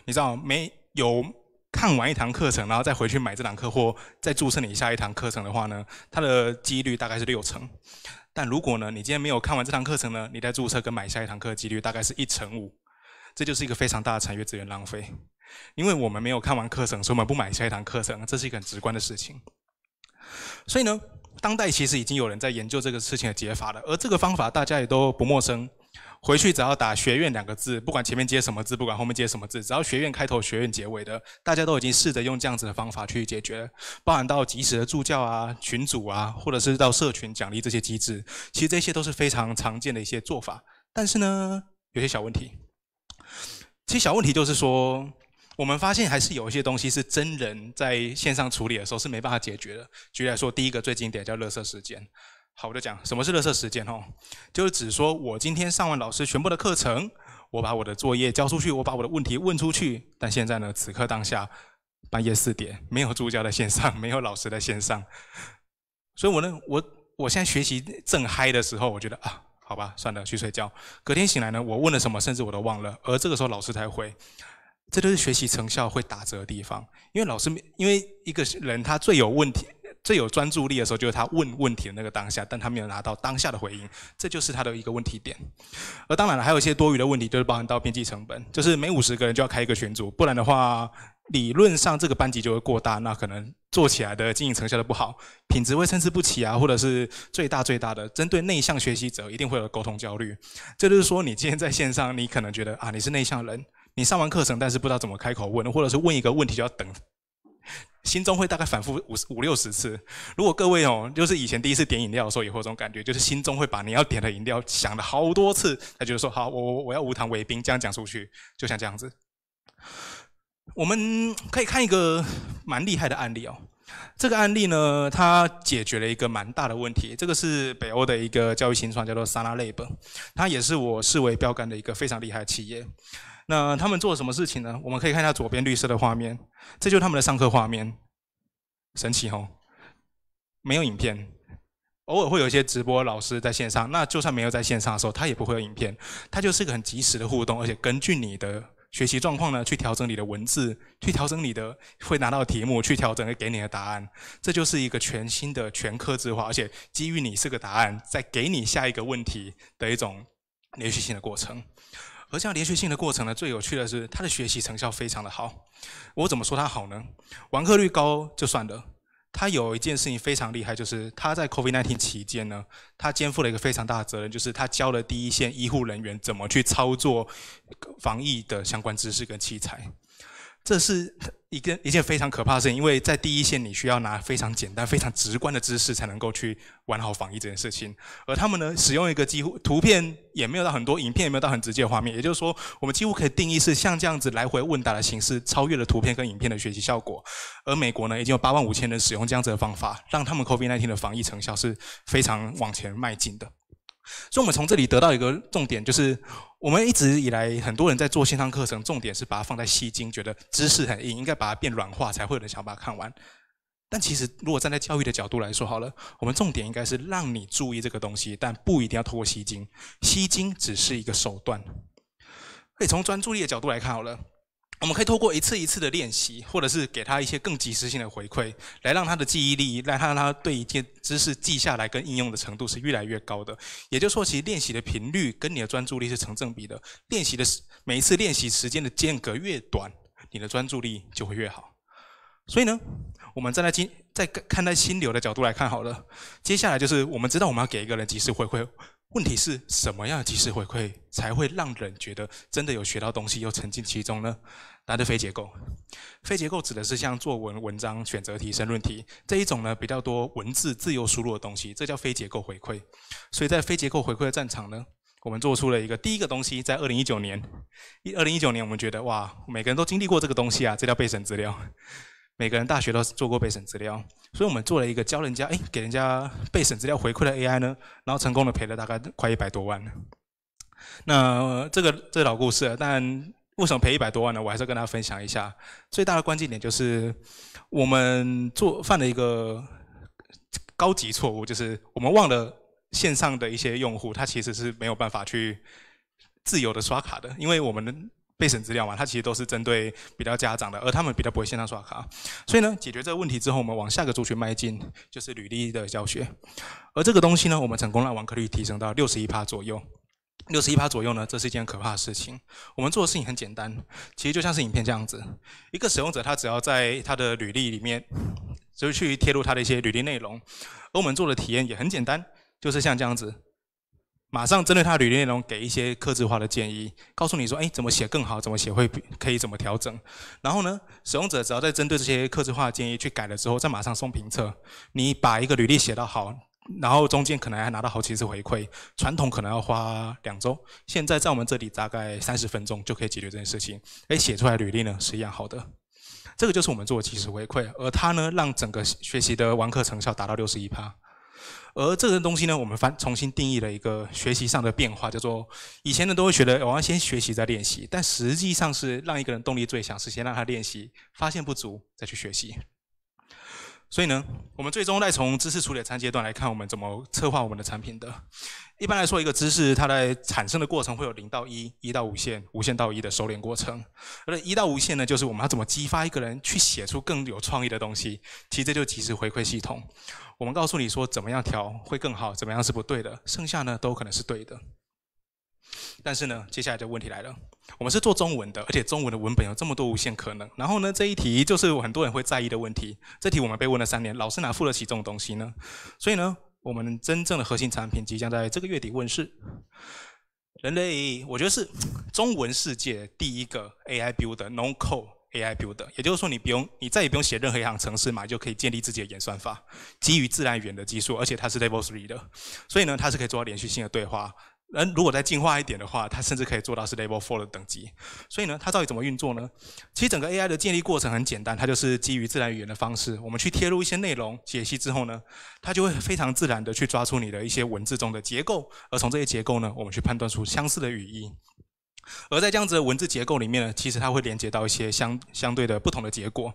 你知道，没有看完一堂课程，然后再回去买这堂课，或再注册你下一堂课程的话呢，它的几率大概是六成。但如果呢，你今天没有看完这堂课程呢，你在注册跟买下一堂课的几率大概是一成五。这就是一个非常大的产业资源浪费，因为我们没有看完课程，所以我们不买下一堂课程，这是一个很直观的事情。所以呢。当代其实已经有人在研究这个事情的解法了，而这个方法大家也都不陌生。回去只要打“学院”两个字，不管前面接什么字，不管后面接什么字，只要“学院”开头、“学院”结尾的，大家都已经试着用这样子的方法去解决，包含到及时的助教啊、群主啊，或者是到社群奖励这些机制，其实这些都是非常常见的一些做法。但是呢，有些小问题，其实小问题就是说。我们发现还是有一些东西是真人在线上处理的时候是没办法解决的。举例来说，第一个最经典叫“乐色时间”。好，我就讲什么是乐色时间哦，就是只说我今天上完老师全部的课程，我把我的作业交出去，我把我的问题问出去。但现在呢，此刻当下，半夜四点，没有助教在线上，没有老师在线上，所以我呢，我我现在学习正嗨的时候，我觉得啊，好吧，算了，去睡觉。隔天醒来呢，我问了什么，甚至我都忘了。而这个时候老师才回。这都是学习成效会打折的地方，因为老师，因为一个人他最有问题、最有专注力的时候，就是他问问题的那个当下，但他没有拿到当下的回应，这就是他的一个问题点。而当然了，还有一些多余的问题，就是包含到边际成本，就是每五十个人就要开一个群组，不然的话，理论上这个班级就会过大，那可能做起来的经营成效的不好，品质会参差不齐啊，或者是最大最大的针对内向学习者，一定会有沟通焦虑。这就是说，你今天在线上，你可能觉得啊，你是内向人。你上完课程，但是不知道怎么开口问，或者是问一个问题就要等，心中会大概反复五五六十次。如果各位哦，就是以前第一次点饮料的时候，也会有这种感觉，就是心中会把你要点的饮料想了好多次，他就是说好，我我我要无糖维冰，这样讲出去，就像这样子。我们可以看一个蛮厉害的案例哦，这个案例呢，它解决了一个蛮大的问题。这个是北欧的一个教育新创，叫做 Sana Lab，它也是我视为标杆的一个非常厉害的企业。那他们做了什么事情呢？我们可以看一下左边绿色的画面，这就是他们的上课画面。神奇哦，没有影片，偶尔会有一些直播老师在线上。那就算没有在线上的时候，他也不会有影片。他就是一个很及时的互动，而且根据你的学习状况呢，去调整你的文字，去调整你的会拿到题目，去调整给你的答案。这就是一个全新的全科智化，而且基于你是个答案，再给你下一个问题的一种连续性的过程。而这样连续性的过程呢，最有趣的是他的学习成效非常的好。我怎么说他好呢？完课率高就算了，他有一件事情非常厉害，就是他在 COVID-19 期间呢，他肩负了一个非常大的责任，就是他教了第一线医护人员怎么去操作防疫的相关知识跟器材。这是一个一件非常可怕的事情，因为在第一线你需要拿非常简单、非常直观的知识才能够去完好防疫这件事情。而他们呢，使用一个几乎图片也没有到很多，影片也没有到很直接的画面，也就是说，我们几乎可以定义是像这样子来回问答的形式，超越了图片跟影片的学习效果。而美国呢，已经有八万五千人使用这样子的方法，让他们 COVID-19 的防疫成效是非常往前迈进的。所以，我们从这里得到一个重点，就是我们一直以来很多人在做线上课程，重点是把它放在吸睛，觉得知识很硬，应该把它变软化才会有人想把它看完。但其实，如果站在教育的角度来说，好了，我们重点应该是让你注意这个东西，但不一定要透过吸睛，吸睛只是一个手段。可以从专注力的角度来看，好了。我们可以透过一次一次的练习，或者是给他一些更及时性的回馈，来让他的记忆力，来让他对一些知识记下来跟应用的程度是越来越高的。也就是说，其实练习的频率跟你的专注力是成正比的。练习的每一次练习时间的间隔越短，你的专注力就会越好。所以呢，我们站在今在看待心流的角度来看好了。接下来就是我们知道我们要给一个人及时回馈，问题是什么样的及时回馈才会让人觉得真的有学到东西又沉浸其中呢？那的非结构，非结构指的是像作文、文章、选择题、申论题这一种呢，比较多文字自由输入的东西，这叫非结构回馈。所以在非结构回馈的战场呢，我们做出了一个第一个东西，在二零一九年，一二零一九年我们觉得哇，每个人都经历过这个东西啊，这叫备审资料，每个人大学都做过备审资料，所以我们做了一个教人家哎，给人家备审资料回馈的 AI 呢，然后成功的赔了大概快一百多万了。那这个这老故事，但。为什么赔一百多万呢？我还是跟大家分享一下，最大的关键点就是我们做犯了一个高级错误，就是我们忘了线上的一些用户，他其实是没有办法去自由的刷卡的，因为我们的备审资料嘛，他其实都是针对比较家长的，而他们比较不会线上刷卡，所以呢，解决这个问题之后，我们往下个族群迈进，就是履历的教学，而这个东西呢，我们成功让完课率提升到六十一趴左右。六十一趴左右呢，这是一件可怕的事情。我们做的事情很简单，其实就像是影片这样子，一个使用者他只要在他的履历里面，就去贴入他的一些履历内容，而我们做的体验也很简单，就是像这样子，马上针对他履历内容给一些克制化的建议，告诉你说，哎，怎么写更好，怎么写会可以怎么调整。然后呢，使用者只要在针对这些克制化的建议去改了之后，再马上送评测，你把一个履历写得好。然后中间可能还拿到好几次回馈，传统可能要花两周，现在在我们这里大概三十分钟就可以解决这件事情。哎，写出来履历呢是一样好的，这个就是我们做的即时回馈，而它呢让整个学习的完课成效达到六十一趴。而这个东西呢，我们翻重新定义了一个学习上的变化，叫做以前呢都会觉得我要先学习再练习，但实际上是让一个人动力最强是先让他练习，发现不足再去学习。所以呢，我们最终再从知识理的三阶段来看，我们怎么策划我们的产品的。一般来说，一个知识它在产生的过程会有零到一、一到无限、无限到一的收敛过程。而一到无限呢，就是我们要怎么激发一个人去写出更有创意的东西。其实这就即时回馈系统，我们告诉你说怎么样调会更好，怎么样是不对的，剩下呢都可能是对的。但是呢，接下来的问题来了。我们是做中文的，而且中文的文本有这么多无限可能。然后呢，这一题就是很多人会在意的问题。这题我们被问了三年，老师哪付得起这种东西呢？所以呢，我们真正的核心产品即将在这个月底问世。人类，我觉得是中文世界第一个 AI build，non-code e r AI build，e r 也就是说，你不用，你再也不用写任何一行程式码，就可以建立自己的演算法，基于自然语言的基数，而且它是 Level Three 的，所以呢，它是可以做到连续性的对话。嗯，如果再进化一点的话，它甚至可以做到是 Level Four 的等级。所以呢，它到底怎么运作呢？其实整个 AI 的建立过程很简单，它就是基于自然语言的方式。我们去贴入一些内容，解析之后呢，它就会非常自然的去抓出你的一些文字中的结构，而从这些结构呢，我们去判断出相似的语义。而在这样子的文字结构里面呢，其实它会连接到一些相相对的不同的结果。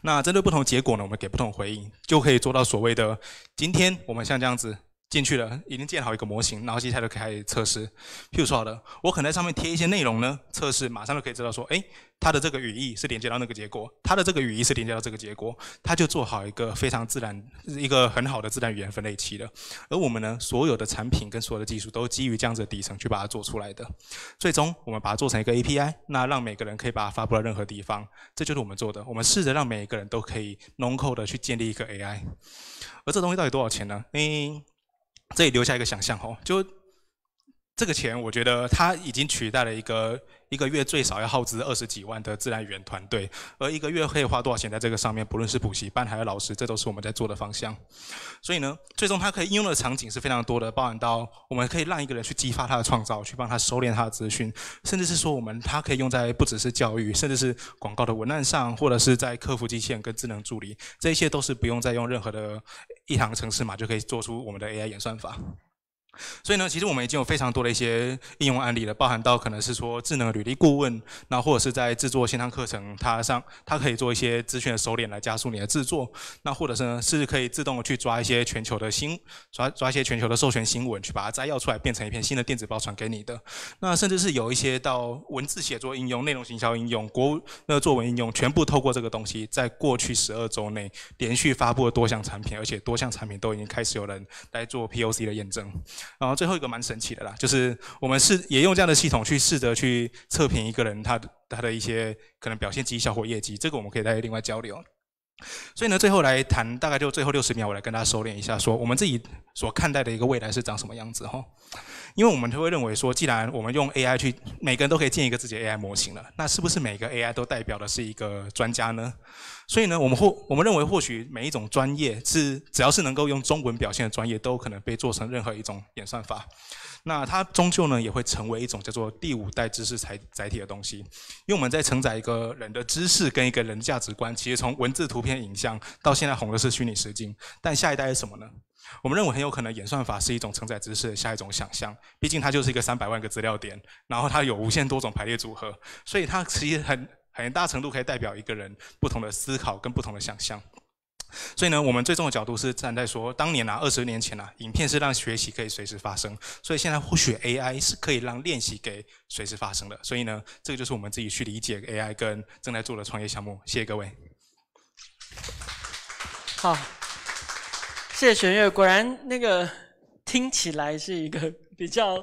那针对不同结果呢，我们给不同回应，就可以做到所谓的今天我们像这样子。进去了，已经建好一个模型，然后接下来就可以测试。譬如说好了，我可能在上面贴一些内容呢，测试马上就可以知道说，哎，它的这个语义是连接到那个结果，它的这个语义是连接到这个结果，它就做好一个非常自然、一个很好的自然语言分类器了。而我们呢，所有的产品跟所有的技术都基于这样子的底层去把它做出来的。最终我们把它做成一个 API，那让每个人可以把它发布到任何地方，这就是我们做的。我们试着让每一个人都可以浓厚的去建立一个 AI。而这东西到底多少钱呢？诶。这里留下一个想象，吼就。这个钱，我觉得它已经取代了一个一个月最少要耗资二十几万的自然语言团队，而一个月可以花多少钱在这个上面？不论是补习班还是老师，这都是我们在做的方向。所以呢，最终它可以应用的场景是非常多的，包含到我们可以让一个人去激发他的创造，去帮他收敛他的资讯，甚至是说我们它可以用在不只是教育，甚至是广告的文案上，或者是在客服机器人跟智能助理，这一切都是不用再用任何的一行程式码就可以做出我们的 AI 演算法。所以呢，其实我们已经有非常多的一些应用案例了，包含到可能是说智能履历顾问，那或者是在制作线上课程，它上它可以做一些资讯的收敛来加速你的制作，那或者是呢是可以自动的去抓一些全球的新抓抓一些全球的授权新闻去把它摘要出来变成一篇新的电子报传给你的，那甚至是有一些到文字写作应用、内容营销应用、国那作文应用，全部透过这个东西，在过去十二周内连续发布了多项产品，而且多项产品都已经开始有人来做 P O C 的验证。然后最后一个蛮神奇的啦，就是我们是也用这样的系统去试着去测评一个人他的他的一些可能表现绩效或业绩，这个我们可以再另外交流。所以呢，最后来谈大概就最后六十秒，我来跟大家收敛一下，说我们自己所看待的一个未来是长什么样子哈。因为我们会认为说，既然我们用 AI 去，每个人都可以建一个自己的 AI 模型了，那是不是每个 AI 都代表的是一个专家呢？所以呢，我们或我们认为，或许每一种专业是只要是能够用中文表现的专业，都可能被做成任何一种演算法。那它终究呢，也会成为一种叫做第五代知识载载体的东西。因为我们在承载一个人的知识跟一个人价值观，其实从文字、图片、影像，到现在红的是虚拟实境，但下一代是什么呢？我们认为很有可能演算法是一种承载知识的下一种想象。毕竟它就是一个三百万个资料点，然后它有无限多种排列组合，所以它其实很。很大程度可以代表一个人不同的思考跟不同的想象，所以呢，我们最终的角度是站在说，当年啊，二十年前啊，影片是让学习可以随时发生，所以现在或许 AI 是可以让练习给随时发生的，所以呢，这个就是我们自己去理解 AI 跟正在做的创业项目。谢谢各位。好，谢谢玄月，果然那个听起来是一个比较。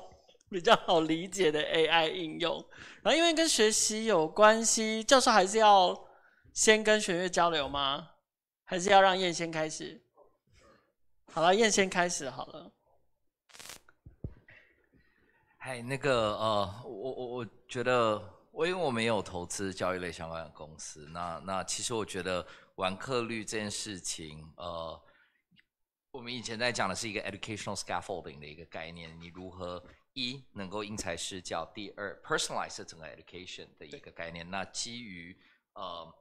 比较好理解的 AI 应用，然后因为跟学习有关系，教授还是要先跟玄月交流吗？还是要让燕先开始？好了，燕先开始好了。嗨，那个呃，我我我觉得我因为我没有投资教育类相关的公司，那那其实我觉得完课率这件事情，呃，我们以前在讲的是一个 educational scaffolding 的一个概念，你如何？一能够因材施教，第二 p e r s o n a l i z e 整个 education 的一个概念，那基于呃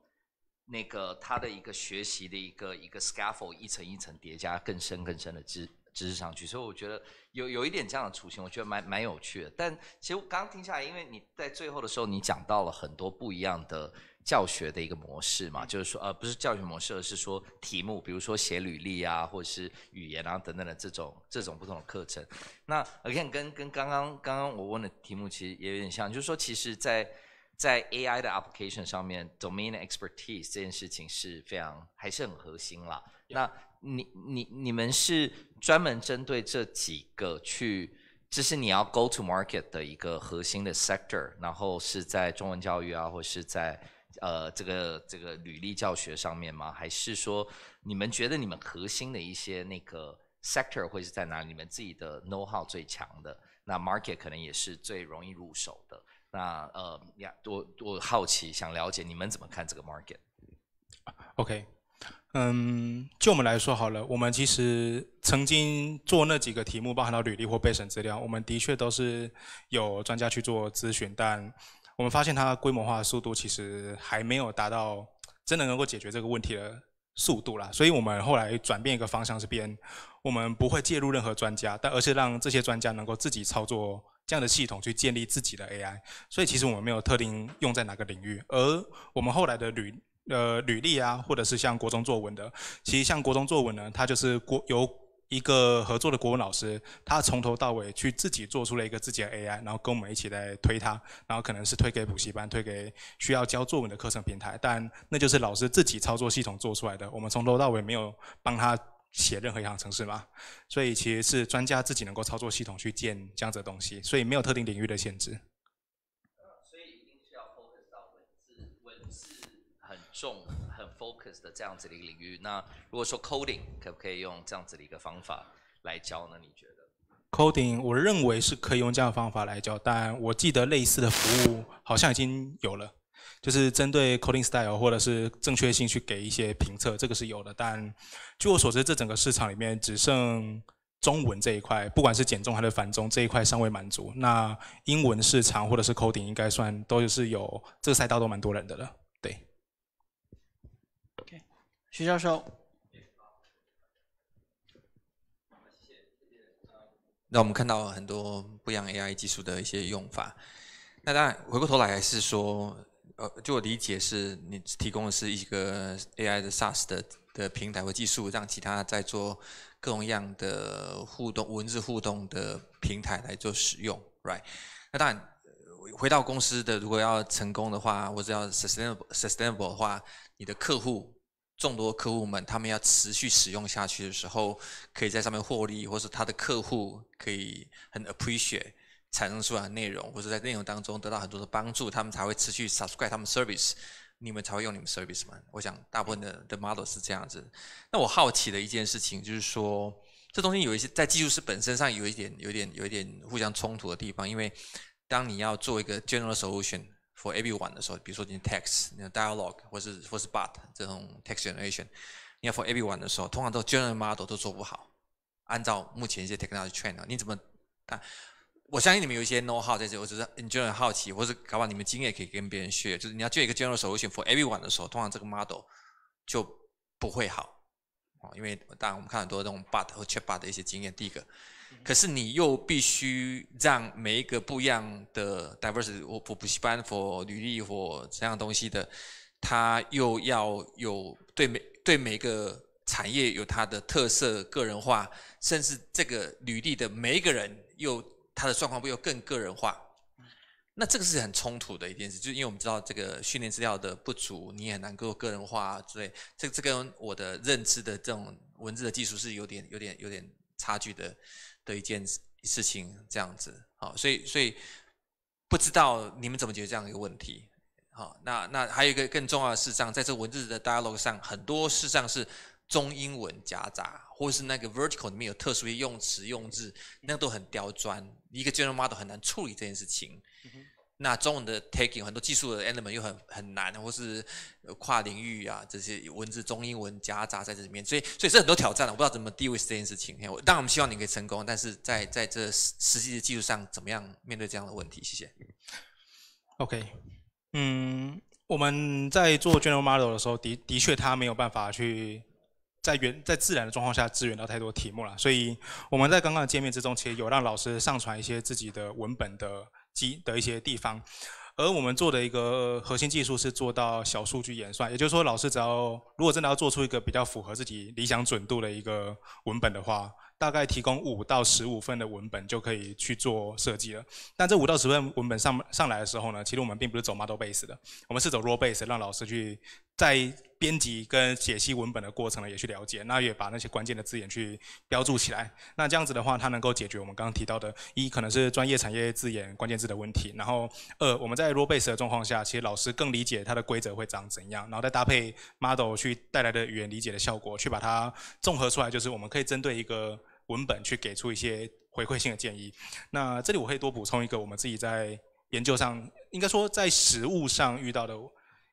那个他的一个学习的一个一个 scaffold 一层一层叠加更深更深的知知识上去，所以我觉得有有一点这样的雏形，我觉得蛮蛮有趣的。但其实我刚刚听下来，因为你在最后的时候你讲到了很多不一样的。教学的一个模式嘛，就是说，呃，不是教学模式，而是说题目，比如说写履历啊，或者是语言啊等等的这种这种不同的课程。那 again 跟跟刚刚刚刚我问的题目其实也有点像，就是说，其实，在在 AI 的 application 上面，domain expertise 这件事情是非常还是很核心啦。那你你你们是专门针对这几个去，这是你要 go to market 的一个核心的 sector，然后是在中文教育啊，或是在呃，这个这个履历教学上面吗？还是说你们觉得你们核心的一些那个 sector 会是在哪里？你们自己的 know how 最强的那 market 可能也是最容易入手的。那呃，我我好奇想了解你们怎么看这个 market？OK，嗯，就我们来说好了，我们其实曾经做那几个题目，包含到履历或背审资料，我们的确都是有专家去做咨询，但。我们发现它规模化速度其实还没有达到真的能够解决这个问题的速度啦。所以我们后来转变一个方向是变，我们不会介入任何专家，但而是让这些专家能够自己操作这样的系统去建立自己的 AI。所以其实我们没有特定用在哪个领域，而我们后来的履呃履历啊，或者是像国中作文的，其实像国中作文呢，它就是国由。一个合作的国文老师，他从头到尾去自己做出了一个自己的 AI，然后跟我们一起来推它，然后可能是推给补习班，推给需要教作文的课程平台，但那就是老师自己操作系统做出来的，我们从头到尾没有帮他写任何一行程式嘛，所以其实是专家自己能够操作系统去建这样的东西，所以没有特定领域的限制。focus 的这样子的一个领域，那如果说 coding 可不可以用这样子的一个方法来教呢？你觉得？coding 我认为是可以用这样的方法来教，但我记得类似的服务好像已经有了，就是针对 coding style 或者是正确性去给一些评测，这个是有的。但据我所知，这整个市场里面只剩中文这一块，不管是减重还是繁中这一块尚未满足。那英文市场或者是 coding 应该算都是有这个赛道都蛮多人的了。徐教授，那我们看到很多不一样 AI 技术的一些用法。那当然，回过头来是说，呃，就我理解是，你提供的是一个 AI 的 SaaS 的的平台或技术，让其他在做各种样的互动、文字互动的平台来做使用，right？那当然，回到公司的，如果要成功的话，或者要 sustainable sustainable 的话，你的客户。众多客户们，他们要持续使用下去的时候，可以在上面获利，或是他的客户可以很 appreciate 产生出来的内容，或者在内容当中得到很多的帮助，他们才会持续 subscribe 他们 service，你们才会用你们 service。嘛？我想大部分的的 model 是这样子。那我好奇的一件事情就是说，这东西有一些在技术师本身上有一点、有点、有一点互相冲突的地方，因为当你要做一个 general solution。For everyone 的时候，比如说你 text、你 dialog，或是或是 b u t 这种 t e x g a n e r a t i o n 你要 for everyone 的时候，通常都 general model 都做不好。按照目前一些 technology trend，你怎么看？我相信你们有一些 know how 在这，或者是你就很好奇，或是搞不好你们经验可以跟别人学。就是你要建一个 general solution for everyone 的时候，通常这个 model 就不会好。哦，因为当然我们看很多这种 b u t 和 chat b u t 的一些经验。第一个。可是你又必须让每一个不一样的 divers 我补习班或履历或这样东西的，它又要有对每对每个产业有它的特色、个人化，甚至这个履历的每一个人又他的状况不又更个人化，那这个是很冲突的一件事。就因为我们知道这个训练资料的不足，你也很难够个人化之类。这这跟我的认知的这种文字的技术是有点、有点、有点差距的。的一件事事情这样子，好，所以所以不知道你们怎么解决这样一个问题，好，那那还有一个更重要的事，上在这文字的 dialog 上，很多事项上是中英文夹杂，或是那个 vertical 里面有特殊的用词用字，那都很刁钻，一个 general model 很难处理这件事情。那中文的 taking 很多技术的 element 又很很难，或是跨领域啊，这些文字中英文夹杂在这里面，所以所以是很多挑战我不知道怎么 deal with 这件事情。我，但我们希望你可以成功，但是在在这实际的技术上，怎么样面对这样的问题？谢谢。OK，嗯，我们在做 general model 的时候，的的确它没有办法去在原在自然的状况下支援到太多题目了。所以我们在刚刚的界面之中，其实有让老师上传一些自己的文本的。机的一些地方，而我们做的一个核心技术是做到小数据演算，也就是说，老师只要如果真的要做出一个比较符合自己理想准度的一个文本的话，大概提供五到十五份的文本就可以去做设计了。但这五到十份文本上上来的时候呢，其实我们并不是走 model base 的，我们是走 raw base，让老师去在。编辑跟解析文本的过程呢，也去了解，那也把那些关键的字眼去标注起来。那这样子的话，它能够解决我们刚刚提到的一，可能是专业产业字眼关键字的问题。然后二，我们在 r o w base 的状况下，其实老师更理解它的规则会长怎样，然后再搭配 model 去带来的语言理解的效果，去把它综合出来，就是我们可以针对一个文本去给出一些回馈性的建议。那这里我会多补充一个，我们自己在研究上，应该说在实物上遇到的。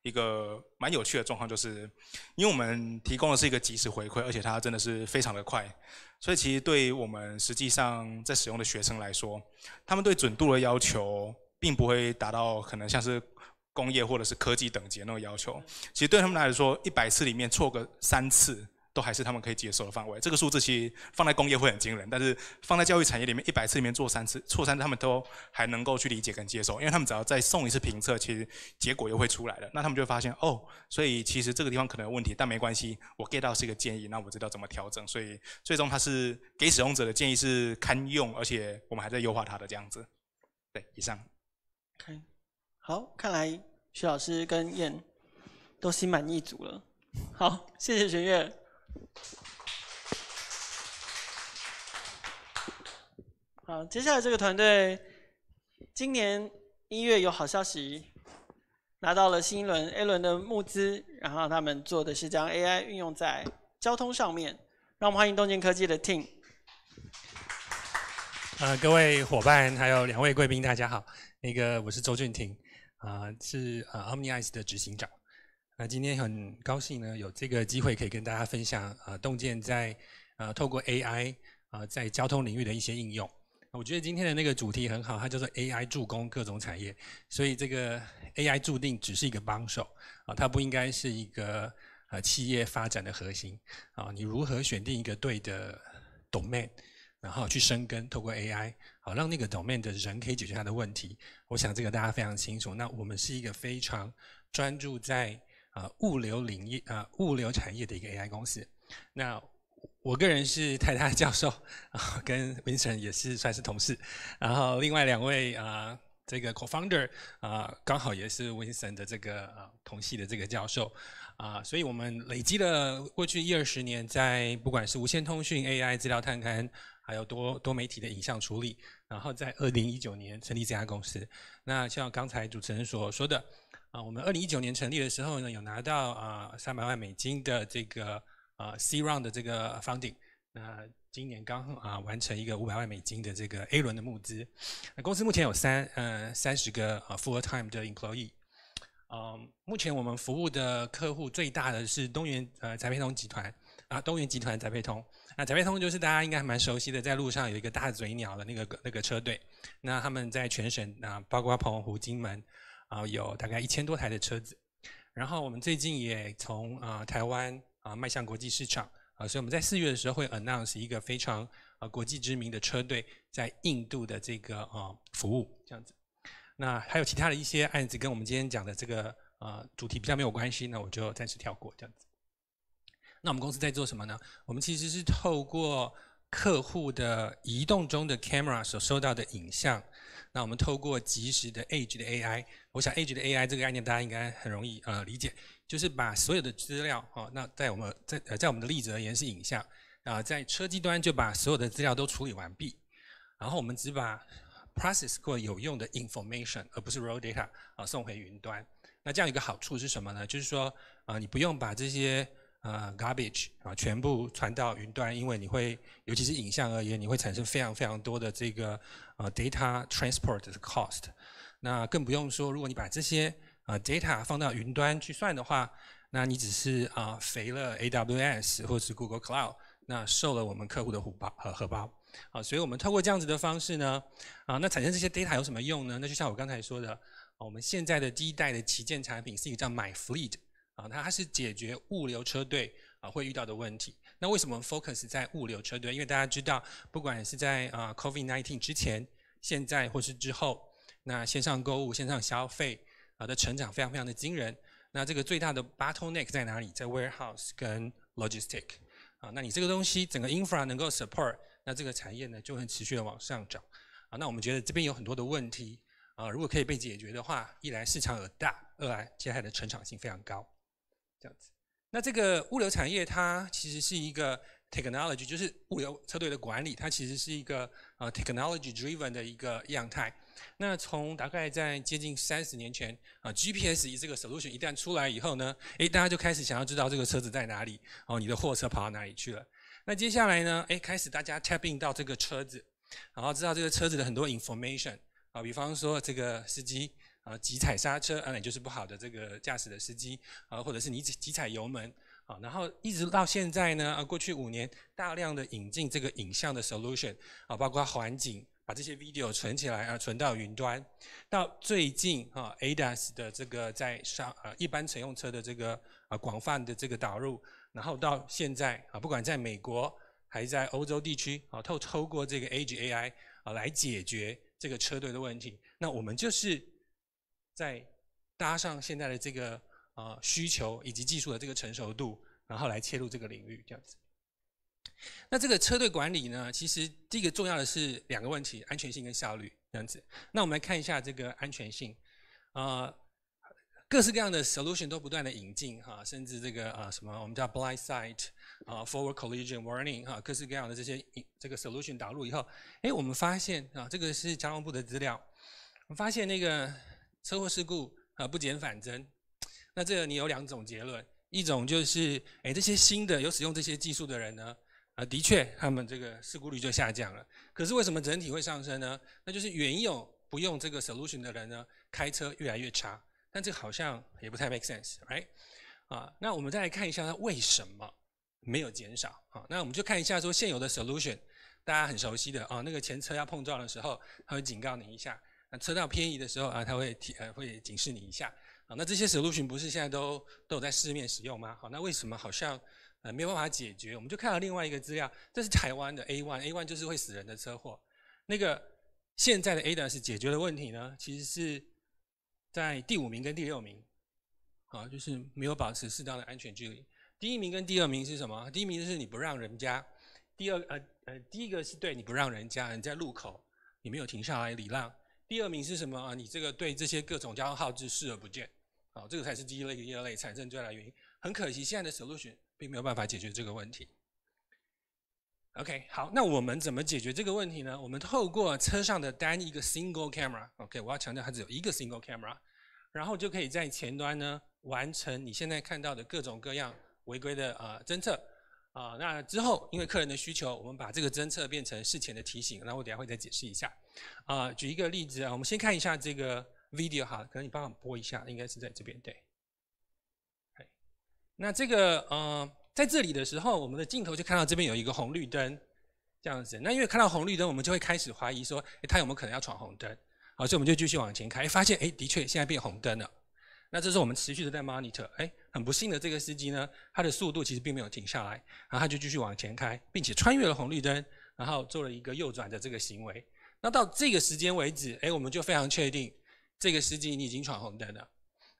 一个蛮有趣的状况，就是因为我们提供的是一个即时回馈，而且它真的是非常的快，所以其实对于我们实际上在使用的学生来说，他们对准度的要求并不会达到可能像是工业或者是科技等级那种要求。其实对他们来说，一百次里面错个三次。都还是他们可以接受的范围。这个数字其实放在工业会很惊人，但是放在教育产业里面，一百次里面做三次错三次，他们都还能够去理解跟接受，因为他们只要再送一次评测，其实结果又会出来了。那他们就会发现哦，所以其实这个地方可能有问题，但没关系，我 get 到是一个建议，那我知道怎么调整。所以最终它是给使用者的建议是堪用，而且我们还在优化它的这样子。对，以上。OK，好，看来徐老师跟燕都心满意足了。好，谢谢玄月。好，接下来这个团队今年一月有好消息，拿到了新一轮 A 轮的募资，然后他们做的是将 AI 运用在交通上面，让我们欢迎东京科技的 Tim。啊，各位伙伴，还有两位贵宾，大家好，那个我是周俊廷，啊，是呃 Omni Eyes 的执行长。那今天很高兴呢，有这个机会可以跟大家分享啊，洞见在啊，透过 AI 啊，在交通领域的一些应用。我觉得今天的那个主题很好，它叫做 AI 助攻各种产业。所以这个 AI 注定只是一个帮手啊，它不应该是一个呃企业发展的核心啊。你如何选定一个对的 domain，然后去生根，透过 AI 好让那个 domain 的人可以解决他的问题？我想这个大家非常清楚。那我们是一个非常专注在。啊，物流领域啊，物流产业的一个 AI 公司。那我个人是泰大教授，跟 Vincent 也是算是同事。然后另外两位啊，这个 Co-founder 啊，刚好也是 Vincent 的这个同系的这个教授啊，所以我们累积了过去一二十年，在不管是无线通讯、AI 资料探勘，还有多多媒体的影像处理，然后在二零一九年成立这家公司。那像刚才主持人所说的。啊，我们二零一九年成立的时候呢，有拿到啊三百万美金的这个啊 C round 的这个 funding。那今年刚啊完成一个五百万美金的这个 A 轮的募资。那公司目前有三嗯三十个啊 full time 的 employee。嗯，目前我们服务的客户最大的是东元呃财配通集团啊东元集团财配通。那财配通就是大家应该还蛮熟悉的，在路上有一个大嘴鸟的那个那个车队。那他们在全省啊，包括澎湖、金门。啊、有大概一千多台的车子，然后我们最近也从啊台湾啊迈向国际市场啊，所以我们在四月的时候会 announce 一个非常啊国际知名的车队在印度的这个啊服务这样子。那还有其他的一些案子跟我们今天讲的这个呃主题比较没有关系，那我就暂时跳过这样子。那我们公司在做什么呢？我们其实是透过客户的移动中的 camera 所收到的影像。那我们透过即时的 AGE 的 AI，我想 AGE 的 AI 这个概念大家应该很容易呃理解，就是把所有的资料哦，那在我们在呃在我们的例子而言是影像啊，在车机端就把所有的资料都处理完毕，然后我们只把 process 过有用的 information，而不是 raw data 啊送回云端。那这样一个好处是什么呢？就是说啊，你不用把这些。啊，garbage 啊，全部传到云端，因为你会，尤其是影像而言，你会产生非常非常多的这个呃 data transport 的 cost。那更不用说，如果你把这些啊 data 放到云端去算的话，那你只是啊肥了 AWS 或是 Google Cloud，那瘦了我们客户的虎包和荷包。啊，所以我们透过这样子的方式呢，啊，那产生这些 data 有什么用呢？那就像我刚才说的，我们现在的第一代的旗舰产品是一个叫 My Fleet。啊，它它是解决物流车队啊会遇到的问题。那为什么 focus 在物流车队？因为大家知道，不管是在啊 Covid nineteen 之前，现在或是之后，那线上购物、线上消费啊的成长非常非常的惊人。那这个最大的 bottleneck 在哪里？在 warehouse 跟 logistic 啊。那你这个东西整个 infra 能够 support，那这个产业呢就会持续的往上涨。啊，那我们觉得这边有很多的问题啊，如果可以被解决的话，一来市场有大，二来其实它的成长性非常高。这样子，那这个物流产业它其实是一个 technology，就是物流车队的管理，它其实是一个呃 technology driven 的一个样态。那从大概在接近三十年前，啊 GPS 以这个 solution 一旦出来以后呢，诶，大家就开始想要知道这个车子在哪里，哦，你的货车跑到哪里去了。那接下来呢，诶，开始大家 tap in 到这个车子，然后知道这个车子的很多 information 啊，比方说这个司机。啊，急踩刹车，啊，你就是不好的这个驾驶的司机，啊，或者是你急踩油门，啊，然后一直到现在呢，啊，过去五年大量的引进这个影像的 solution，啊，包括环境，把这些 video 存起来，啊，存到云端，到最近啊，ADAS 的这个在上，啊，一般乘用车的这个啊广泛的这个导入，然后到现在啊，不管在美国，还在欧洲地区，啊，透透过这个 age AI，啊，来解决这个车队的问题，那我们就是。再搭上现在的这个呃需求以及技术的这个成熟度，然后来切入这个领域这样子。那这个车队管理呢，其实第一个重要的是两个问题：安全性跟效率这样子。那我们来看一下这个安全性，呃，各式各样的 solution 都不断的引进哈，甚至这个啊什么我们叫 blind sight 啊，forward collision warning 哈，各式各样的这些这个 solution 导入以后，哎，我们发现啊，这个是交通部的资料，我们发现那个。车祸事故啊不减反增，那这个你有两种结论，一种就是哎这些新的有使用这些技术的人呢，啊的确他们这个事故率就下降了，可是为什么整体会上升呢？那就是原有不用这个 solution 的人呢，开车越来越差，但这好像也不太 make sense，right？啊，那我们再来看一下它为什么没有减少啊？那我们就看一下说现有的 solution，大家很熟悉的啊，那个前车要碰撞的时候，它会警告你一下。那车道偏移的时候啊，它会提呃会警示你一下。好，那这些 solution 不是现在都都有在市面使用吗？好，那为什么好像呃没有办法解决？我们就看到另外一个资料，这是台湾的 A one A one 就是会死人的车祸。那个现在的 A d a o 是解决的问题呢？其实是在第五名跟第六名，好，就是没有保持适当的安全距离。第一名跟第二名是什么？第一名就是你不让人家，第二呃呃第一个是对你不让人家，你在路口你没有停下来礼让。第二名是什么啊？你这个对这些各种交通号志视而不见，哦，这个才是第一类、第二类产生最大的原因。很可惜，现在的 solution 并没有办法解决这个问题。OK，好，那我们怎么解决这个问题呢？我们透过车上的单一个 single camera，OK，我要强调它只有一个 single camera，然后就可以在前端呢完成你现在看到的各种各样违规的啊侦测。啊，那之后因为客人的需求，我们把这个侦测变成事前的提醒。那我等下会再解释一下。啊，举一个例子啊，我们先看一下这个 video 哈，可能你帮我播一下，应该是在这边对。那这个呃，在这里的时候，我们的镜头就看到这边有一个红绿灯这样子。那因为看到红绿灯，我们就会开始怀疑说，哎，他有没有可能要闯红灯？好，所以我们就继续往前开，发现哎，的确现在变红灯了。那这是我们持续的在 monitor，哎。很不幸的，这个司机呢，他的速度其实并没有停下来，然后他就继续往前开，并且穿越了红绿灯，然后做了一个右转的这个行为。那到这个时间为止，哎，我们就非常确定这个司机你已经闯红灯了。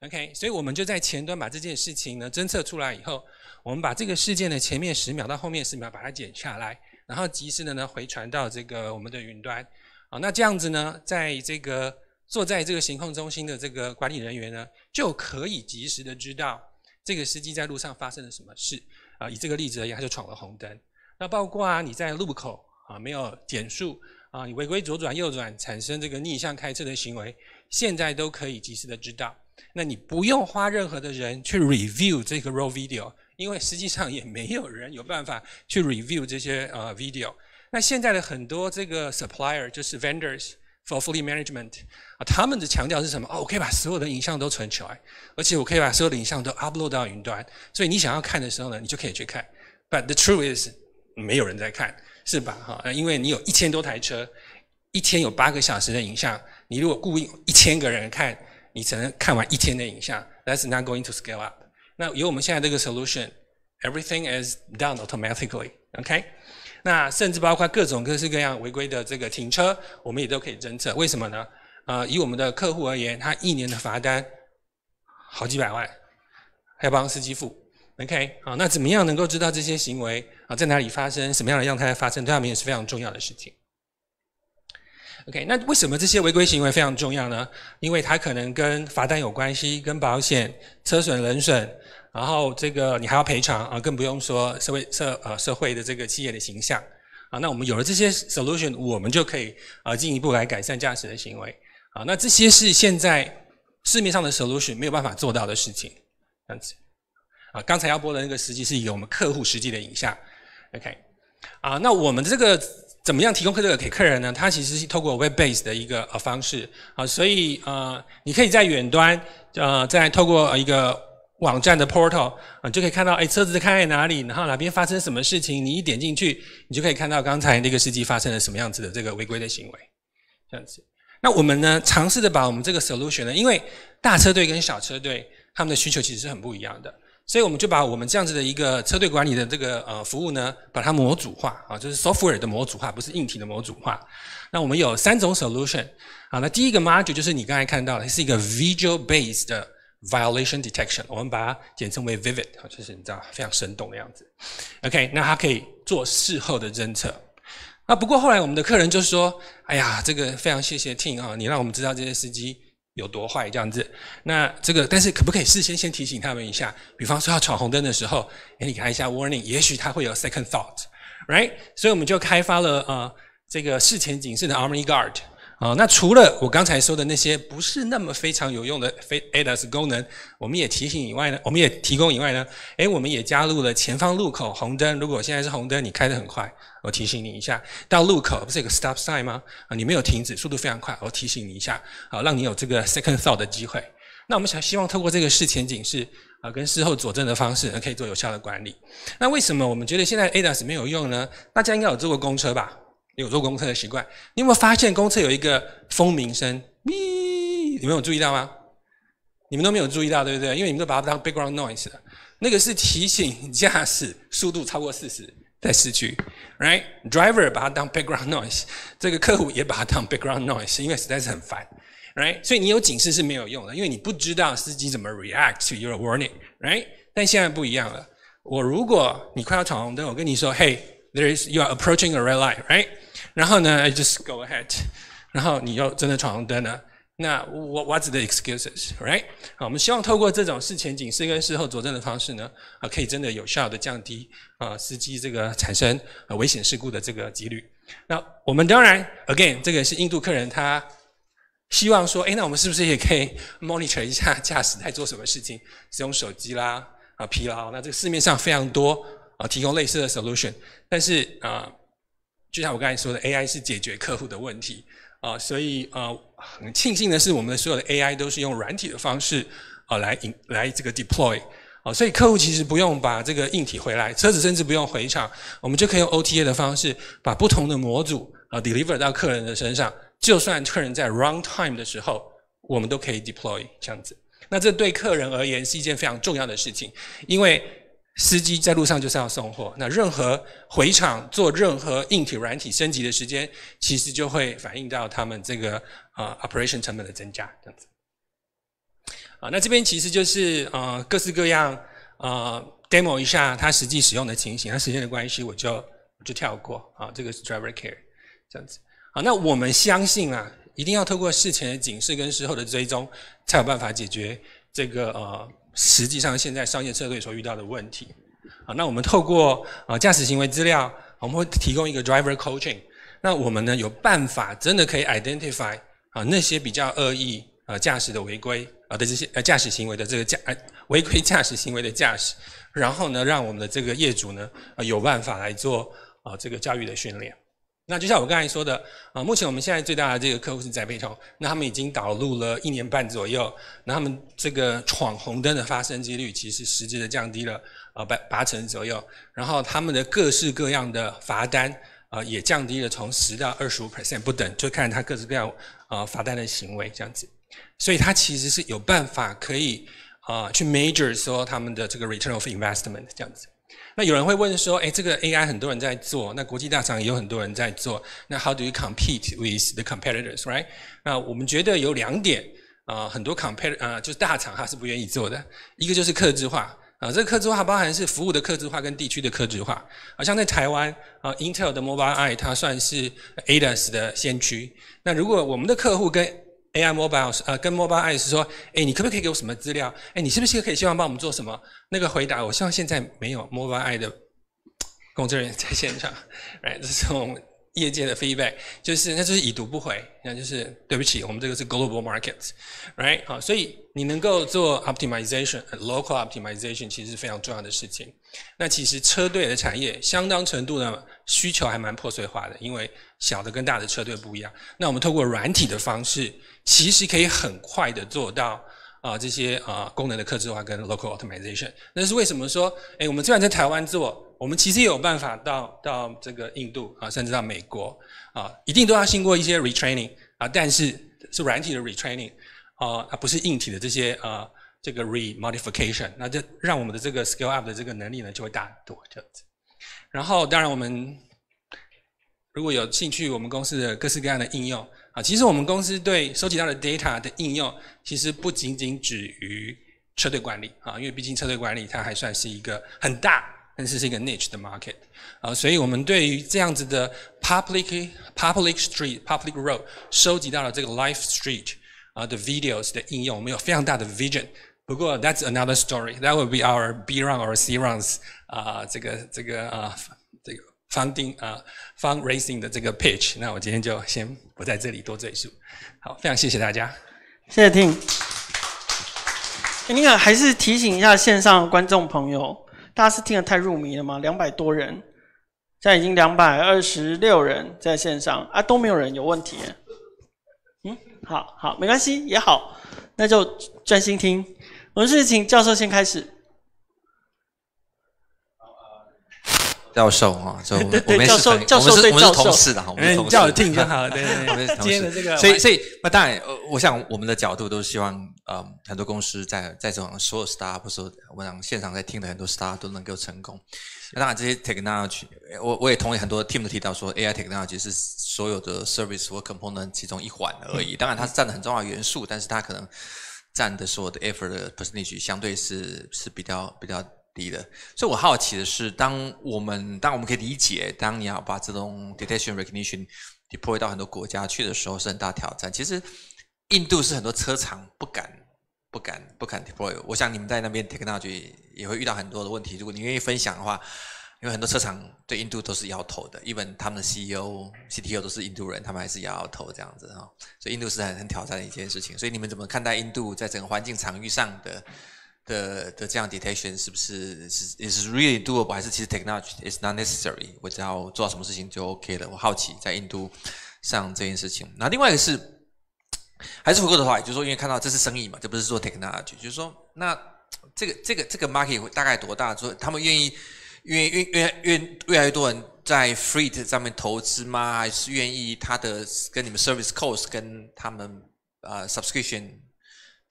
OK，所以我们就在前端把这件事情呢侦测出来以后，我们把这个事件的前面十秒到后面十秒把它剪下来，然后及时的呢回传到这个我们的云端。啊，那这样子呢，在这个坐在这个行控中心的这个管理人员呢，就可以及时的知道。这个司机在路上发生了什么事？啊，以这个例子而言，他就闯了红灯。那包括啊，你在路口啊没有减速啊，你违规左转右转，产生这个逆向开车的行为，现在都可以及时的知道。那你不用花任何的人去 review 这个 raw video，因为实际上也没有人有办法去 review 这些呃 video。那现在的很多这个 supplier 就是 vendors。For fully management 啊，他们的强调是什么？哦，我可以把所有的影像都存起来，而且我可以把所有的影像都 upload 到云端。所以你想要看的时候呢，你就可以去看。But the truth is，没有人在看，是吧？哈，因为你有一千多台车，一天有八个小时的影像，你如果雇一千个人看，你只能看完一天的影像。That's not going to scale up。那有我们现在这个 solution，everything is done automatically。OK。那甚至包括各种各式各样违规的这个停车，我们也都可以侦测。为什么呢？呃，以我们的客户而言，他一年的罚单好几百万，还要帮司机付。OK，好，那怎么样能够知道这些行为啊在哪里发生，什么样的样态发生？对他们也是非常重要的事情。OK，那为什么这些违规行为非常重要呢？因为它可能跟罚单有关系，跟保险、车损、人损。然后这个你还要赔偿啊，更不用说社会社呃社会的这个企业的形象啊。那我们有了这些 solution，我们就可以啊进一步来改善驾驶的行为啊。那这些是现在市面上的 solution 没有办法做到的事情，这样子啊。刚才要播的那个实际是有我们客户实际的影像，OK 啊。那我们这个怎么样提供这个给客人呢？它其实是透过 web base 的一个呃方式啊，所以呃你可以在远端呃在透过一个。网站的 portal 啊，就可以看到，哎，车子开在哪里，然后哪边发生什么事情，你一点进去，你就可以看到刚才那个司机发生了什么样子的这个违规的行为，这样子。那我们呢，尝试着把我们这个 solution 呢，因为大车队跟小车队他们的需求其实是很不一样的，所以我们就把我们这样子的一个车队管理的这个呃服务呢，把它模组化啊，就是 software 的模组化，不是硬体的模组化。那我们有三种 solution 啊，那第一个 module 就是你刚才看到，的，是一个 visual base 的。Violation detection，我们把它简称为 Vivid，就是你知道非常生动的样子。OK，那它可以做事后的侦测。那不过后来我们的客人就说，哎呀，这个非常谢谢 Team 啊，你让我们知道这些司机有多坏这样子。那这个但是可不可以事先先提醒他们一下？比方说要闯红灯的时候，哎，你看一下 Warning，也许他会有 Second thought，Right？所以我们就开发了呃这个事前谨慎的 a r m y Guard。啊，那除了我刚才说的那些不是那么非常有用的非 ADAS 功能，我们也提醒以外呢，我们也提供以外呢，诶，我们也加入了前方路口红灯，如果现在是红灯，你开得很快，我提醒你一下，到路口不是有个 stop sign 吗？啊，你没有停止，速度非常快，我提醒你一下，好，让你有这个 second thought 的机会。那我们想希望透过这个事前警示啊，跟事后佐证的方式，可以做有效的管理。那为什么我们觉得现在 ADAS 没有用呢？大家应该有坐过公车吧？有坐公车的习惯，你有没有发现公车有一个蜂鸣声？咪，你们有注意到吗？你们都没有注意到，对不对？因为你们都把它当 background noise 了。那个是提醒驾驶速度超过四十在市区，right？Driver 把它当 background noise，这个客户也把它当 background noise，因为实在是很烦，right？所以你有警示是没有用的，因为你不知道司机怎么 react to your warning，right？但现在不一样了，我如果你快要闯红灯，我跟你说，Hey，there is you are approaching a red light，right？然后呢，I just go ahead。然后你又真的闯红灯了。那 What's the excuses, right？好，我们希望透过这种事前警示跟事后佐证的方式呢，啊，可以真的有效的降低啊司机这个产生危险事故的这个几率。那我们当然，again，这个是印度客人他希望说，哎，那我们是不是也可以 monitor 一下驾驶在做什么事情，使用手机啦，啊，疲劳？那这个市面上非常多啊，提供类似的 solution。但是啊。就像我刚才说的，AI 是解决客户的问题啊，所以啊，很庆幸的是，我们的所有的 AI 都是用软体的方式啊来引来这个 deploy 啊，所以客户其实不用把这个硬体回来，车子甚至不用回厂，我们就可以用 OTA 的方式把不同的模组啊 deliver 到客人的身上，就算客人在 runtime 的时候，我们都可以 deploy 这样子。那这对客人而言是一件非常重要的事情，因为。司机在路上就是要送货，那任何回厂做任何硬体、软体升级的时间，其实就会反映到他们这个啊 operation 成本的增加，这样子。啊，那这边其实就是呃各式各样，呃 demo 一下它实际使用的情形。那时间的关系，我就就跳过啊，这个 driver care 这样子。啊，那我们相信啊，一定要透过事前的警示跟事后的追踪，才有办法解决这个呃。实际上，现在商业车队所遇到的问题啊，那我们透过啊驾驶行为资料，我们会提供一个 driver coaching。那我们呢有办法真的可以 identify 啊那些比较恶意啊驾驶的违规啊的这些呃驾驶行为的这个驾违规驾驶行为的驾驶，然后呢让我们的这个业主呢有办法来做啊这个教育的训练。那就像我刚才说的啊，目前我们现在最大的这个客户是在北通，那他们已经导入了一年半左右，那他们这个闯红灯的发生几率其实实质的降低了啊百八成左右，然后他们的各式各样的罚单啊也降低了从十到二十五 percent 不等，就看他各式各样啊罚单的行为这样子，所以他其实是有办法可以啊去 m a j o r 说他们的这个 return of investment 这样子。那有人会问说，哎，这个 AI 很多人在做，那国际大厂也有很多人在做，那 How do you compete with the competitors？right？那我们觉得有两点啊，很多 compare 啊，就是大厂它是不愿意做的，一个就是客制化啊，这个客制化包含是服务的客制化跟地区的客制化，好像在台湾啊，Intel 的 Mobile y i 它算是 Ada's 的先驱，那如果我们的客户跟 AI Mobile 呃，跟 Mobile y i s 说，哎，你可不可以给我什么资料？哎，你是不是可以希望帮我们做什么？那个回答，我希望现在没有 Mobile AI 的工作人员在现场。哎，这是我们。业界的 feedback 就是，那就是已读不回，那就是对不起，我们这个是 global market，right？好，所以你能够做 optimization，local optimization 其实是非常重要的事情。那其实车队的产业相当程度的需求还蛮破碎化的，因为小的跟大的车队不一样。那我们透过软体的方式，其实可以很快的做到。啊，这些啊功能的克制化跟 local optimization，那是为什么说，哎，我们虽然在台湾做，我们其实也有办法到到这个印度啊，甚至到美国啊，一定都要经过一些 retraining 啊，但是是软体的 retraining 啊，它不是硬体的这些啊这个 remodification，那这让我们的这个 scale up 的这个能力呢就会大很多。这样子，然后当然我们如果有兴趣，我们公司的各式各样的应用。啊，其实我们公司对收集到的 data 的应用，其实不仅仅止于车队管理啊，因为毕竟车队管理它还算是一个很大，但是是一个 niche 的 market 啊，所以我们对于这样子的 public public street public road 收集到了这个 live street 啊的 videos 的应用，我们有非常大的 vision。不过 that's another story，that will be our B run or C runs 啊，这个这个啊。Funding 啊，Fundraising 的这个 Pitch，那我今天就先不在这里多赘述。好，非常谢谢大家。谢谢听。你可还是提醒一下线上观众朋友，大家是听得太入迷了吗？两百多人，现在已经两百二十六人在线上，啊都没有人有问题。嗯，好好，没关系也好，那就专心听。我们是请教授先开始。教授哈，就我们是，我们是，我们是同事的哈，我们同事听就好，对对对，今天的这个，所以所以那当然，我想我们的角度都是希望，嗯，很多公司在在这种所有 star 不是，我想现场在听的很多 star 都能够成功。那当然，这些 technology，我我也同意很多 team 提到说，AI technology 是所有的 service 或 component 其中一环而已。当然，它是占的很重要元素，但是它可能占的所有的 effort 的 percentage 相对是是比较比较。低的，所以我好奇的是，当我们，当我们可以理解，当你要把这种 detection recognition deploy 到很多国家去的时候，是很大挑战。其实，印度是很多车厂不敢、不敢、不敢 deploy。我想你们在那边 technology 也会遇到很多的问题。如果你愿意分享的话，因为很多车厂对印度都是摇头的，even 他们的 CEO、CTO 都是印度人，他们还是摇摇头这样子哈。所以印度是很、很挑战的一件事情。所以你们怎么看待印度在整个环境场域上的？的的这样 detection 是不是是 is really doable，还是其实 technology is not necessary？我只要做到什么事情就 OK 了。我好奇在印度上这件事情。那另外一个是还是回合的话，也就是说，因为看到这是生意嘛，这不是做 technology，就是说，那这个这个这个 market 会大概多大？说他们愿意，愿意愿愿愿越来越多人在 f r e e t 上面投资吗？还是愿意他的跟你们 service cost 跟他们呃 subscription？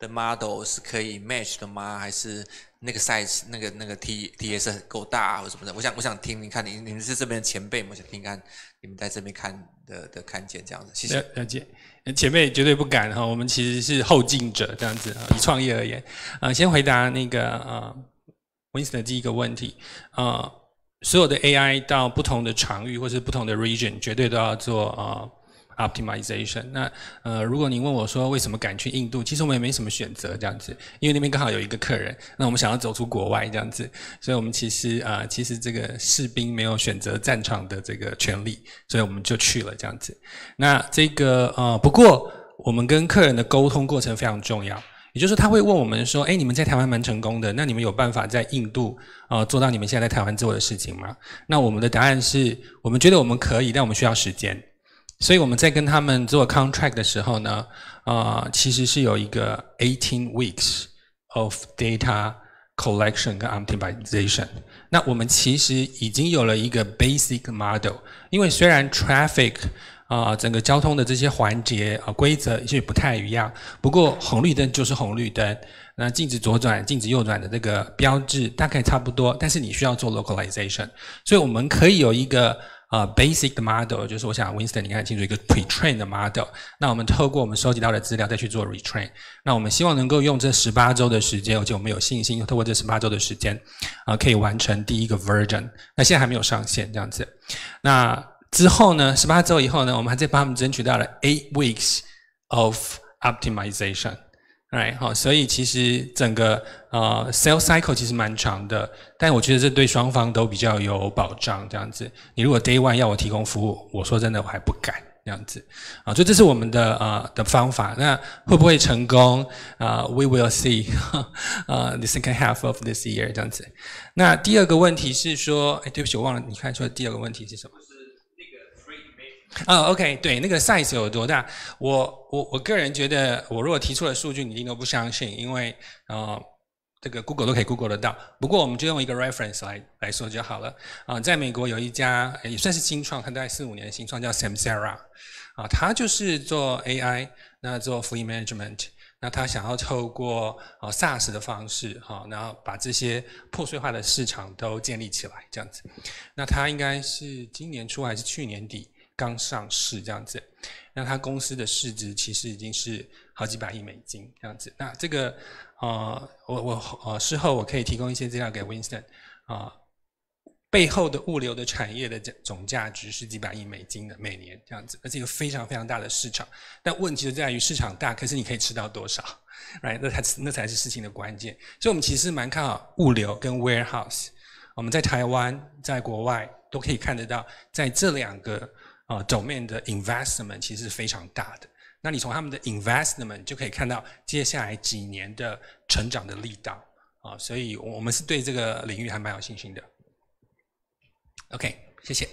的 model 是可以 match 的吗？还是那个 size、那个那个 t、t S 够大，或什么的？我想，我想听，你看，你你们是这边的前辈想听看你们在这边看的的看见这样子。谢谢了解，前辈绝对不敢哈，我们其实是后进者这样子哈。以创业而言，啊，先回答那个啊，Winston 第一个问题啊，所有的 AI 到不同的场域或是不同的 region，绝对都要做啊。optimization。那呃，如果您问我说为什么敢去印度，其实我们也没什么选择这样子，因为那边刚好有一个客人。那我们想要走出国外这样子，所以我们其实啊，其实这个士兵没有选择战场的这个权利，所以我们就去了这样子。那这个呃，不过我们跟客人的沟通过程非常重要，也就是他会问我们说：“哎，你们在台湾蛮成功的，那你们有办法在印度呃做到你们现在在台湾做的事情吗？”那我们的答案是我们觉得我们可以，但我们需要时间。所以我们在跟他们做 contract 的时候呢，啊，其实是有一个 eighteen weeks of data collection 跟 optimization。那我们其实已经有了一个 basic model，因为虽然 traffic 啊整个交通的这些环节啊规则是不太一样，不过红绿灯就是红绿灯，那禁止左转、禁止右转的这个标志大概差不多，但是你需要做 localization，所以我们可以有一个。啊，basic 的 model 就是我想，Winston 你看清楚一个 pretrain 的 model。那我们透过我们收集到的资料再去做 retrain。那我们希望能够用这十八周的时间，而且我们有信心透过这十八周的时间，啊，可以完成第一个 version。那现在还没有上线这样子。那之后呢？十八周以后呢？我们还在帮他们争取到了 eight weeks of optimization。Right，好，所以其实整个啊 sales cycle 其实蛮长的，但我觉得这对双方都比较有保障，这样子。你如果 day one 要我提供服务，我说真的我还不敢，这样子。啊，所以这是我们的啊的方法。那会不会成功？啊，we will see。啊，the second half of this year，这样子。那第二个问题是说，誒，对不起我忘了，你看出来第二个问题是什么？啊，OK，对，那个 size 有多大？我我我个人觉得，我如果提出了数据，你一定都不相信，因为啊，这个 Google 都可以 Google 得到。不过我们就用一个 reference 来来说就好了。啊，在美国有一家也算是新创，它大概四五年的新创叫 Samara，啊，它就是做 AI，那做 f u e l Management，那它想要透过啊 SaaS 的方式，哈，然后把这些破碎化的市场都建立起来，这样子。那它应该是今年初还是去年底？刚上市这样子，那它公司的市值其实已经是好几百亿美金这样子。那这个呃，我我呃，事后我可以提供一些资料给 Winston 啊，背后的物流的产业的总总价值是几百亿美金的每年这样子，而且一个非常非常大的市场。但问题就在于市场大，可是你可以吃到多少？r i g h t 那才那才是事情的关键。所以我们其实蛮看好物流跟 warehouse。我们在台湾，在国外都可以看得到，在这两个。啊，总面的 investment 其实是非常大的。那你从他们的 investment 就可以看到接下来几年的成长的力道。啊，所以，我们是对这个领域还蛮有信心的。OK，谢谢。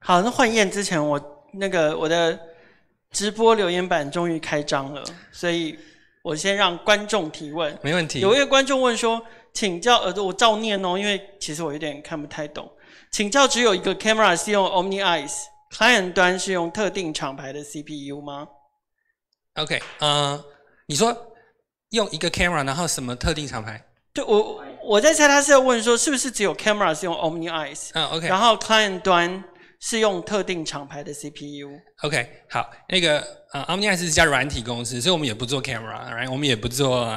好，那换宴之前我那个我的直播留言板终于开张了，所以我先让观众提问。没问题。有一个观众问说，请教呃我照念哦，因为其实我有点看不太懂。请教只有一个 camera 是用 Omni Eyes。client 端是用特定厂牌的 CPU 吗？OK，嗯，你说用一个 camera，然后什么特定厂牌？就我，我在猜他是要问说，是不是只有 camera 是用 Omni Eyes？嗯，OK。然后 client 端是用特定厂牌的 CPU。OK，好，那个呃，Omni Eyes 是家软体公司，所以我们也不做 camera，right？我们也不做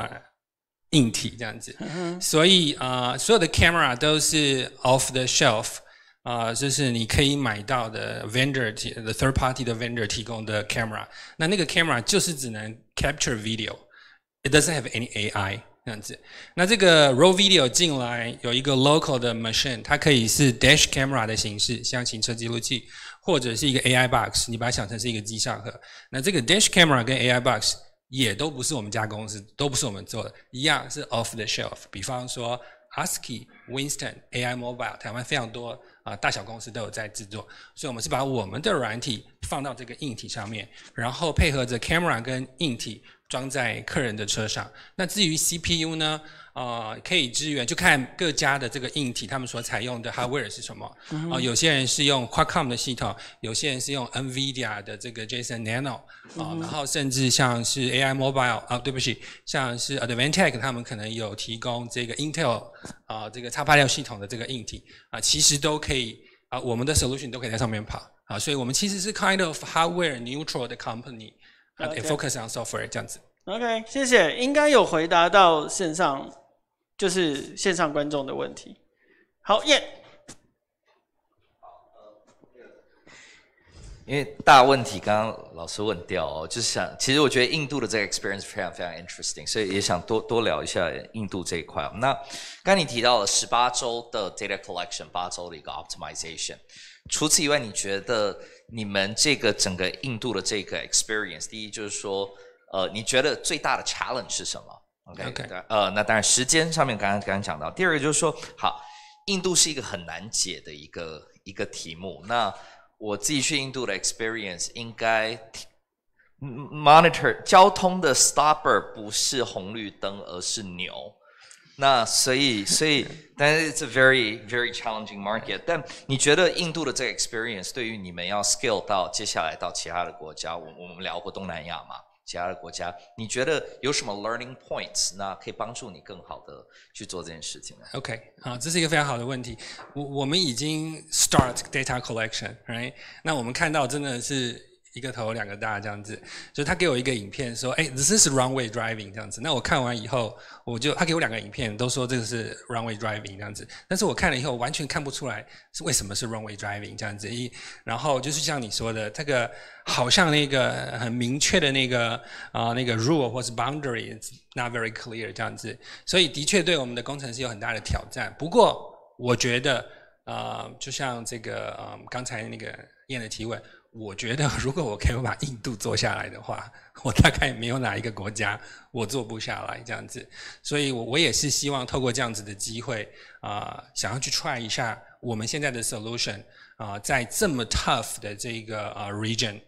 硬体这样子，所以啊，所有的 camera 都是 off the shelf。啊，就是你可以买到的 vendor 提，the third party 的 vendor 提供的 camera。那那个 camera 就是只能 capture video，it doesn't have any AI 这样子。那这个 raw video 进来有一个 local 的 machine，它可以是 dash camera 的形式，像行车记录器，或者是一个 AI box，你把它想成是一个机箱。那这个 dash camera 跟 AI box 也都不是我们家公司，都不是我们做，的，一样是 off the shelf。比方说 a s k y Winston AI Mobile，台湾非常多啊，大小公司都有在制作，所以我们是把我们的软体放到这个硬体上面，然后配合着 camera 跟硬体装在客人的车上。那至于 CPU 呢，啊，可以支援，就看各家的这个硬体他们所采用的 hardware 是什么。啊，有些人是用 Qualcomm 的系统，有些人是用 NVIDIA 的这个 Jason Nano。啊，然后甚至像是 AI Mobile 啊，对不起，像是 Advantech 他们可能有提供这个 Intel。啊，这个插发料系统的这个硬体啊，其实都可以啊，我们的 solution 都可以在上面跑啊，所以我们其实是 kind of hardware neutral 的 company，OK，focus on software 这样子。OK，谢谢，应该有回答到线上就是线上观众的问题。好，耶。因为大问题刚刚老师问掉哦，就是想其实我觉得印度的这个 experience 非常非常 interesting，所以也想多多聊一下印度这一块。那刚你提到了十八周的 data collection，八周的一个 optimization。除此以外，你觉得你们这个整个印度的这个 experience，第一就是说，呃，你觉得最大的 challenge 是什么？OK，呃，那当然时间上面刚刚刚讲到，第二个就是说，好，印度是一个很难解的一个一个题目。那我自己去印度的 experience 应该 monitor 交通的 stopper 不是红绿灯，而是牛。那所以所以，但是 it's a very very challenging market。但你觉得印度的这个 experience 对于你们要 scale 到接下来到其他的国家，我我们聊过东南亚吗？其他的国家，你觉得有什么 learning points 那可以帮助你更好的去做这件事情呢？OK，好，这是一个非常好的问题。我我们已经 start data collection，right？那我们看到真的是。一个头两个大这样子，就他给我一个影片说：“哎，this is runway driving 这样子。”那我看完以后，我就他给我两个影片，都说这个是 runway driving 这样子。但是我看了以后，完全看不出来是为什么是 runway driving 这样子。一然后就是像你说的，这个好像那个很明确的那个啊那个 rule 或是 boundary not very clear 这样子。所以的确对我们的工程师有很大的挑战。不过我觉得啊，就像这个刚才那个燕的提问。我觉得，如果我可以把印度做下来的话，我大概没有哪一个国家我做不下来这样子。所以，我我也是希望透过这样子的机会啊，想要去 try 一下我们现在的 solution 啊，在这么 tough 的这个啊 region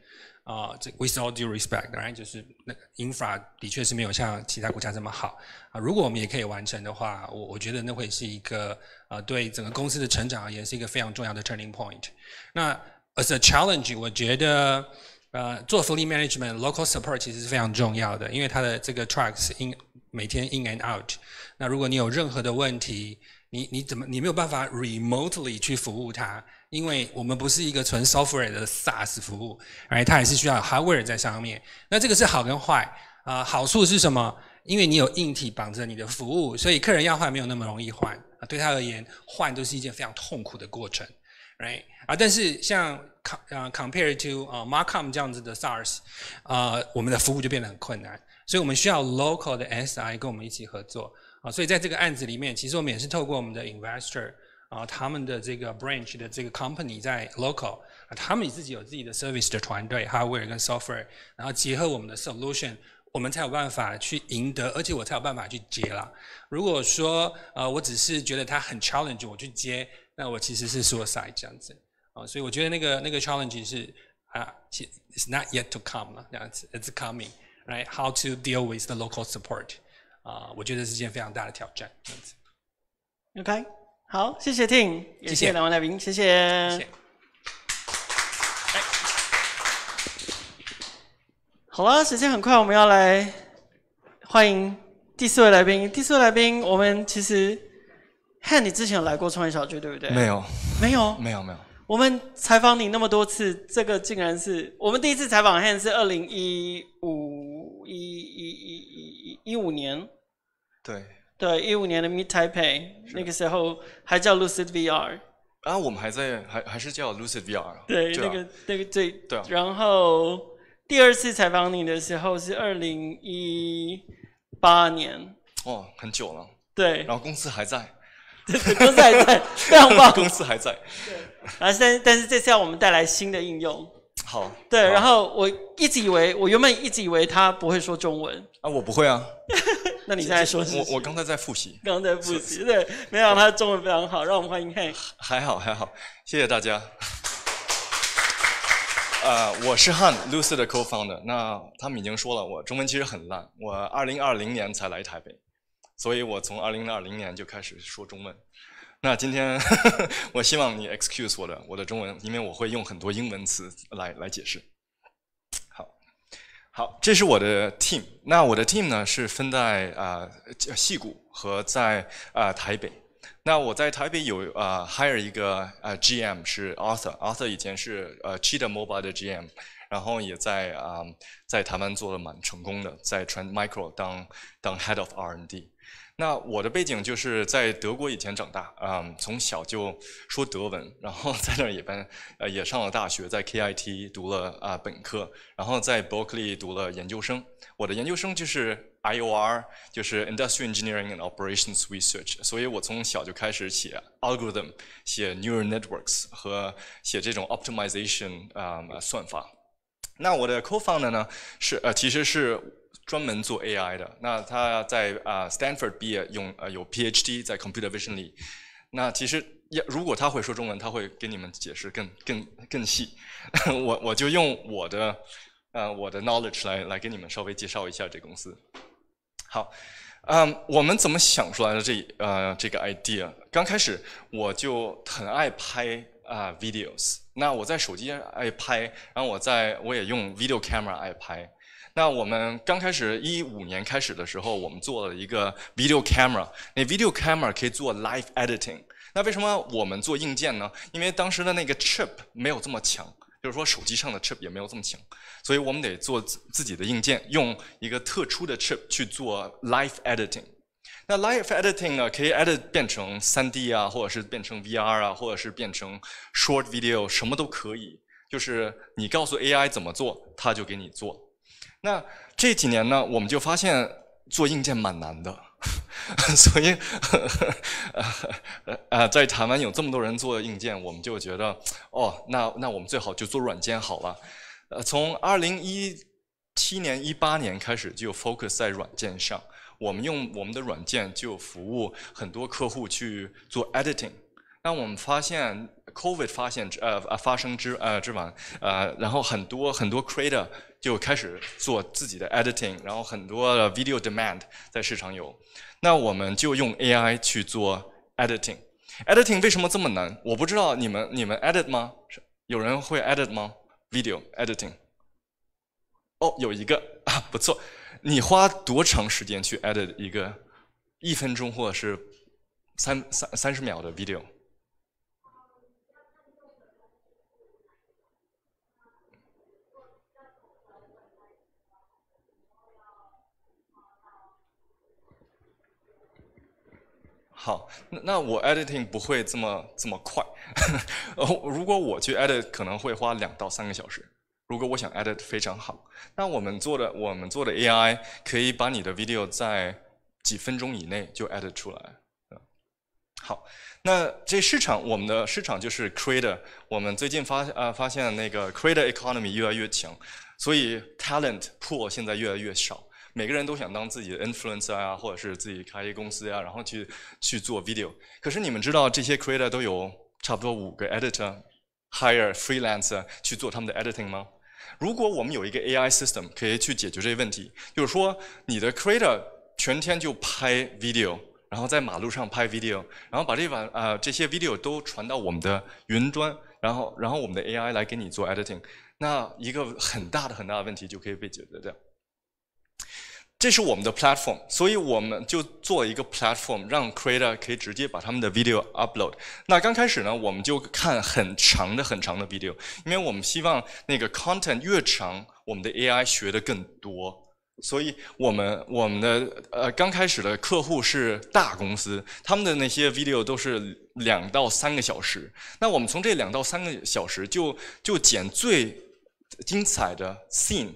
啊，这 with all due respect，right，就是那 infra 的确是没有像其他国家这么好啊。如果我们也可以完成的话，我我觉得那会是一个啊，对整个公司的成长而言是一个非常重要的 turning point。那 As a challenge，我觉得，呃，做 f l l y management，local support 其实是非常重要的，因为它的这个 truck s in 每天 in and out。那如果你有任何的问题，你你怎么你没有办法 remotely 去服务它，因为我们不是一个纯 software 的 SaaS 服务，而它还是需要 hardware 在上面。那这个是好跟坏啊，好处是什么？因为你有硬体绑着你的服务，所以客人要换没有那么容易换啊，对他而言换都是一件非常痛苦的过程。Right 啊，但是像 c o m p a r e to 啊 Markham 这样子的 SARS，啊，我们的服务就变得很困难，所以我们需要 local 的 SI 跟我们一起合作啊。所以在这个案子里面，其实我们也是透过我们的 investor 啊，他们的这个 branch 的这个 company 在 local，他们自己有自己的 service 的团队 hardware 跟 software，然后结合我们的 solution，我们才有办法去赢得，而且我才有办法去接了。如果说呃，我只是觉得它很 challenge，我去接。那我其实是 suicide 这样子啊，所以我觉得那个那个 challenge 是啊，其 is not yet to come 嘛，这样子，it's coming，right？How to deal with the local support？啊，我觉得是件非常大的挑战，这样子。OK，好，谢谢 Ting，谢谢两位来宾，谢谢。好了，时间很快，我们要来欢迎第四位来宾。第四位来宾，我们其实。汉，你之前有来过创业小聚，对不对？没有，没有，没有，没有。我们采访你那么多次，这个竟然是我们第一次采访汉是二零一五一一一一一五年。对对，一五年的 Meet Taipei，那个时候还叫 Lucid VR。啊，我们还在，还还是叫 Lucid VR。对，那个那个最对。然后第二次采访你的时候是二零一八年。哦，很久了。对，然后公司还在。公司还在非常棒，公司还在。对，然后但但是这次要我们带来新的应用。好。对，然后我一直以为，我原本一直以为他不会说中文。啊，我不会啊。那你现在说？我我刚才在复习。刚在复习对，没有，他中文非常好，让我们欢迎汉。还好还好，谢谢大家。啊，我是汉 Lucy 的 co-founder。那他们已经说了，我中文其实很烂。我二零二零年才来台北。所以我从二零二零年就开始说中文。那今天 我希望你 excuse 我的我的中文，因为我会用很多英文词来来解释。好，好，这是我的 team。那我的 team 呢是分在啊戏谷和在啊台北。那我在台北有啊 hire 一个啊 GM 是 Arthur，Arthur 以前是呃 c h e e t a h Mobile 的 GM，然后也在啊在台湾做的蛮成功的，在 Transmicro 当当 Head of R&D。那我的背景就是在德国以前长大，啊，从小就说德文，然后在那儿也呃也上了大学，在 KIT 读了啊本科，然后在 Berkeley 读了研究生。我的研究生就是 IOR，就是 Industrial Engineering and Operations Research，所以我从小就开始写 algorithm，写 neural networks 和写这种 optimization 啊算法。那我的 co-founder 呢是呃其实是。专门做 AI 的，那他在啊 Stanford 毕业，用呃有 PhD 在 Computer Vision 里。那其实要如果他会说中文，他会给你们解释更更更细。我我就用我的呃我的 knowledge 来来给你们稍微介绍一下这公司。好，嗯，我们怎么想出来的这呃这个 idea？刚开始我就很爱拍啊 videos。那我在手机上爱拍，然后我在我也用 video camera 爱拍。那我们刚开始一五年开始的时候，我们做了一个 video camera。那 video camera 可以做 live editing。那为什么我们做硬件呢？因为当时的那个 chip 没有这么强，就是说手机上的 chip 也没有这么强，所以我们得做自己的硬件，用一个特殊的 chip 去做 live editing。那 live editing 呢，可以 edit 变成 3D 啊，或者是变成 VR 啊，或者是变成 short video，什么都可以。就是你告诉 AI 怎么做，它就给你做。那这几年呢，我们就发现做硬件蛮难的，所以呃呃，在台湾有这么多人做硬件，我们就觉得，哦，那那我们最好就做软件好了。呃，从二零一七年一八年开始就 focus 在软件上，我们用我们的软件就服务很多客户去做 editing。当我们发现 Covid 发现之呃发生之呃之晚，呃然后很多很多 Creator 就开始做自己的 Editing，然后很多的 Video Demand 在市场有，那我们就用 AI 去做 Editing。Editing 为什么这么难？我不知道你们你们 Edit 吗？有人会 Edit 吗？Video Editing？哦，有一个啊，不错。你花多长时间去 Edit 一个一分钟或者是三三三十秒的 Video？好，那我 editing 不会这么这么快。如果我去 edit，可能会花两到三个小时。如果我想 edit 非常好，那我们做的我们做的 AI 可以把你的 video 在几分钟以内就 edit 出来。好，那这市场我们的市场就是 creator。我们最近发呃发现那个 creator economy 越来越强，所以 talent pool 现在越来越少。每个人都想当自己的 influencer 啊，或者是自己开一个公司呀，然后去去做 video。可是你们知道这些 creator 都有差不多五个 editor hire freelancer 去做他们的 editing 吗？如果我们有一个 AI system 可以去解决这些问题，就是说你的 creator 全天就拍 video，然后在马路上拍 video，然后把这把啊这些 video 都传到我们的云端，然后然后我们的 AI 来给你做 editing，那一个很大的很大的问题就可以被解决掉。这是我们的 platform，所以我们就做一个 platform，让 creator 可以直接把他们的 video upload。那刚开始呢，我们就看很长的、很长的 video，因为我们希望那个 content 越长，我们的 AI 学的更多。所以，我们我们的呃，刚开始的客户是大公司，他们的那些 video 都是两到三个小时。那我们从这两到三个小时就就剪最精彩的 scene。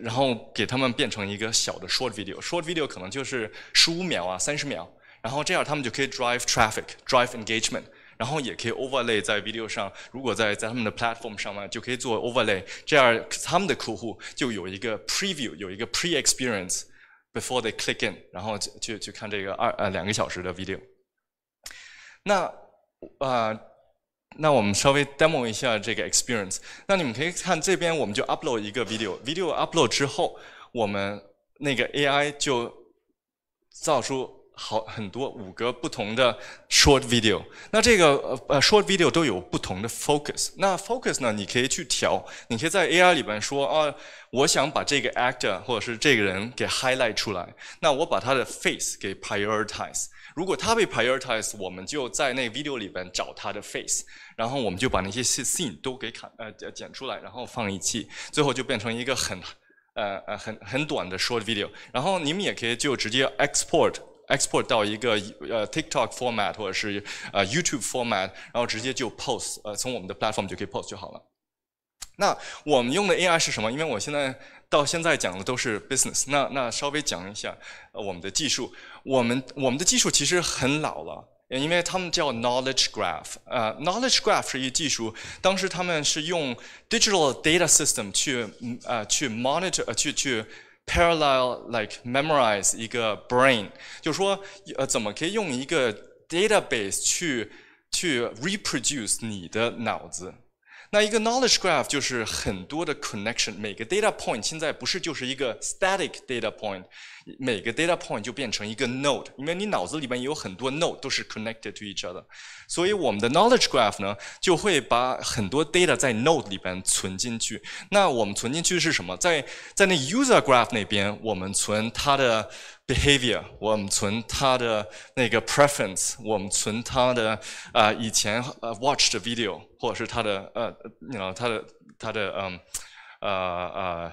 然后给他们变成一个小的 short video，short video 可能就是十五秒啊，三十秒，然后这样他们就可以 drive traffic，drive engagement，然后也可以 overlay 在 video 上，如果在在他们的 platform 上呢，就可以做 overlay，这样他们的客户就有一个 preview，有一个 pre experience before they click in，然后就就去看这个二呃两个小时的 video。那啊。那我们稍微 demo 一下这个 experience。那你们可以看这边，我们就 upload 一个 video。video upload 之后，我们那个 AI 就造出好很多五个不同的 short video。那这个呃 short video 都有不同的 focus。那 focus 呢，你可以去调，你可以在 AI 里边说啊，我想把这个 actor 或者是这个人给 highlight 出来，那我把他的 face 给 prioritize。如果他被 prioritize，我们就在那 video 里边找他的 face，然后我们就把那些信信 n 都给砍呃剪出来，然后放一起，最后就变成一个很呃呃很很短的 short video。然后你们也可以就直接 export export 到一个呃 TikTok format 或者是呃 YouTube format，然后直接就 post 呃从我们的 platform 就可以 post 就好了。那我们用的 AI 是什么？因为我现在到现在讲的都是 business，那那稍微讲一下我们的技术。我们我们的技术其实很老了。因为他们叫 knowledge graph，呃、uh,，knowledge graph 是一技术，当时他们是用 digital data system 去呃、uh, 去 monitor 呃去去 parallel like memorize 一个 brain，就说呃怎么可以用一个 database 去去 reproduce 你的脑子。那一个 knowledge graph 就是很多的 connection，每个 data point 现在不是就是一个 static data point，每个 data point 就变成一个 node，因为你脑子里面有很多 node 都是 connected to each other，所以我们的 knowledge graph 呢就会把很多 data 在 node 里边存进去。那我们存进去是什么？在在那 user graph 那边，我们存它的 behavior，我们存它的那个 preference，我们存它的啊、呃、以前呃 watched video。或者是它的呃，你知道它的它的嗯，呃呃，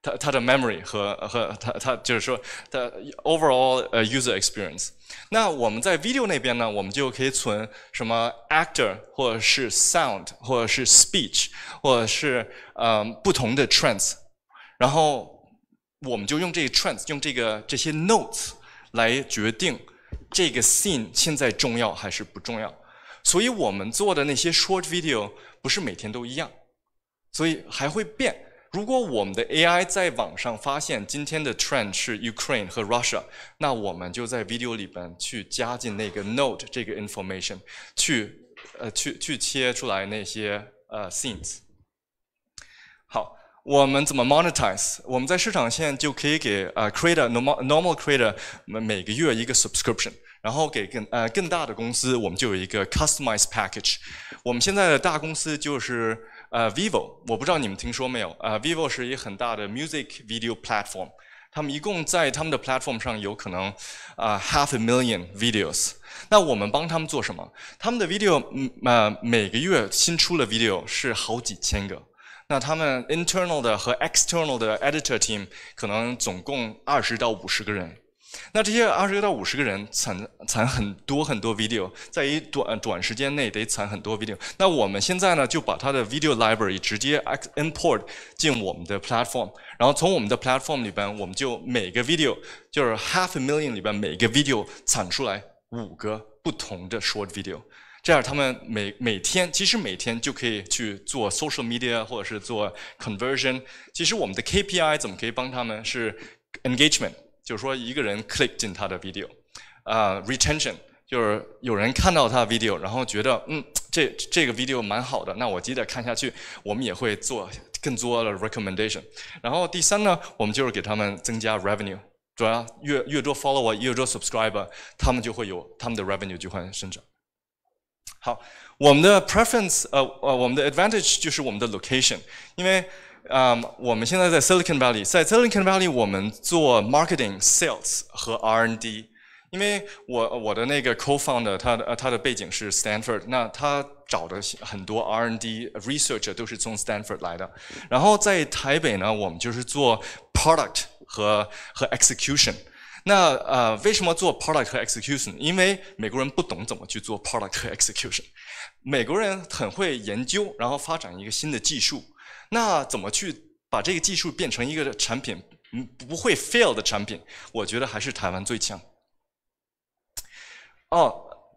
它它的 memory 和和它它就是说它 overall 呃 user experience。那我们在 video 那边呢，我们就可以存什么 actor 或者是 sound 或者是 speech 或者是呃不同的 t r e n d s 然后我们就用这个 t r e n d s 用这个这些 notes 来决定这个 scene 现在重要还是不重要。所以我们做的那些 short video 不是每天都一样，所以还会变。如果我们的 AI 在网上发现今天的 trend 是 Ukraine 和 Russia，那我们就在 video 里边去加进那个 note 这个 information，去呃去去切出来那些呃 scenes。好，我们怎么 monetize？我们在市场线就可以给呃 creator normal normal creator 每每个月一个 subscription。然后给更呃更大的公司，我们就有一个 customized package。我们现在的大公司就是呃 Vivo，我不知道你们听说没有？呃 Vivo 是一个很大的 music video platform。他们一共在他们的 platform 上有可能啊 half a million videos。那我们帮他们做什么？他们的 video 呃每个月新出了 video 是好几千个。那他们 internal 的和 external 的 editor team 可能总共二十到五十个人。那这些二十六到五十个人产产很多很多 video，在一短短时间内得产很多 video。那我们现在呢，就把他的 video library 直接 import 进我们的 platform，然后从我们的 platform 里边，我们就每个 video 就是 half a million 里边每个 video 产出来五个不同的 short video，这样他们每每天其实每天就可以去做 social media 或者是做 conversion。其实我们的 KPI 怎么可以帮他们？是 engagement。就是说，一个人 click 进他的 video，啊，retention 就是有人看到他 video，然后觉得嗯，这这个 video 蛮好的，那我接着看下去。我们也会做更多的 recommendation。然后第三呢，我们就是给他们增加 revenue。主要越越多 follow e r 越多 subscriber，他们就会有他们的 revenue 就会生长。好，我们的 preference，呃呃，我们的 advantage 就是我们的 location，因为。啊，我们现在在 Silicon Valley，在 Silicon Valley，我们做 marketing、sales 和 R&D。因为我我的那个 cofounder，他的他的背景是 Stanford，那他找的很多 R&D researcher 都是从 Stanford 来的。然后在台北呢，我们就是做 product 和和 execution。那呃，为什么做 product 和 execution？因为美国人不懂怎么去做 product 和 execution。美国人很会研究，然后发展一个新的技术。那怎么去把这个技术变成一个产品，嗯，不会 fail 的产品？我觉得还是台湾最强。哦，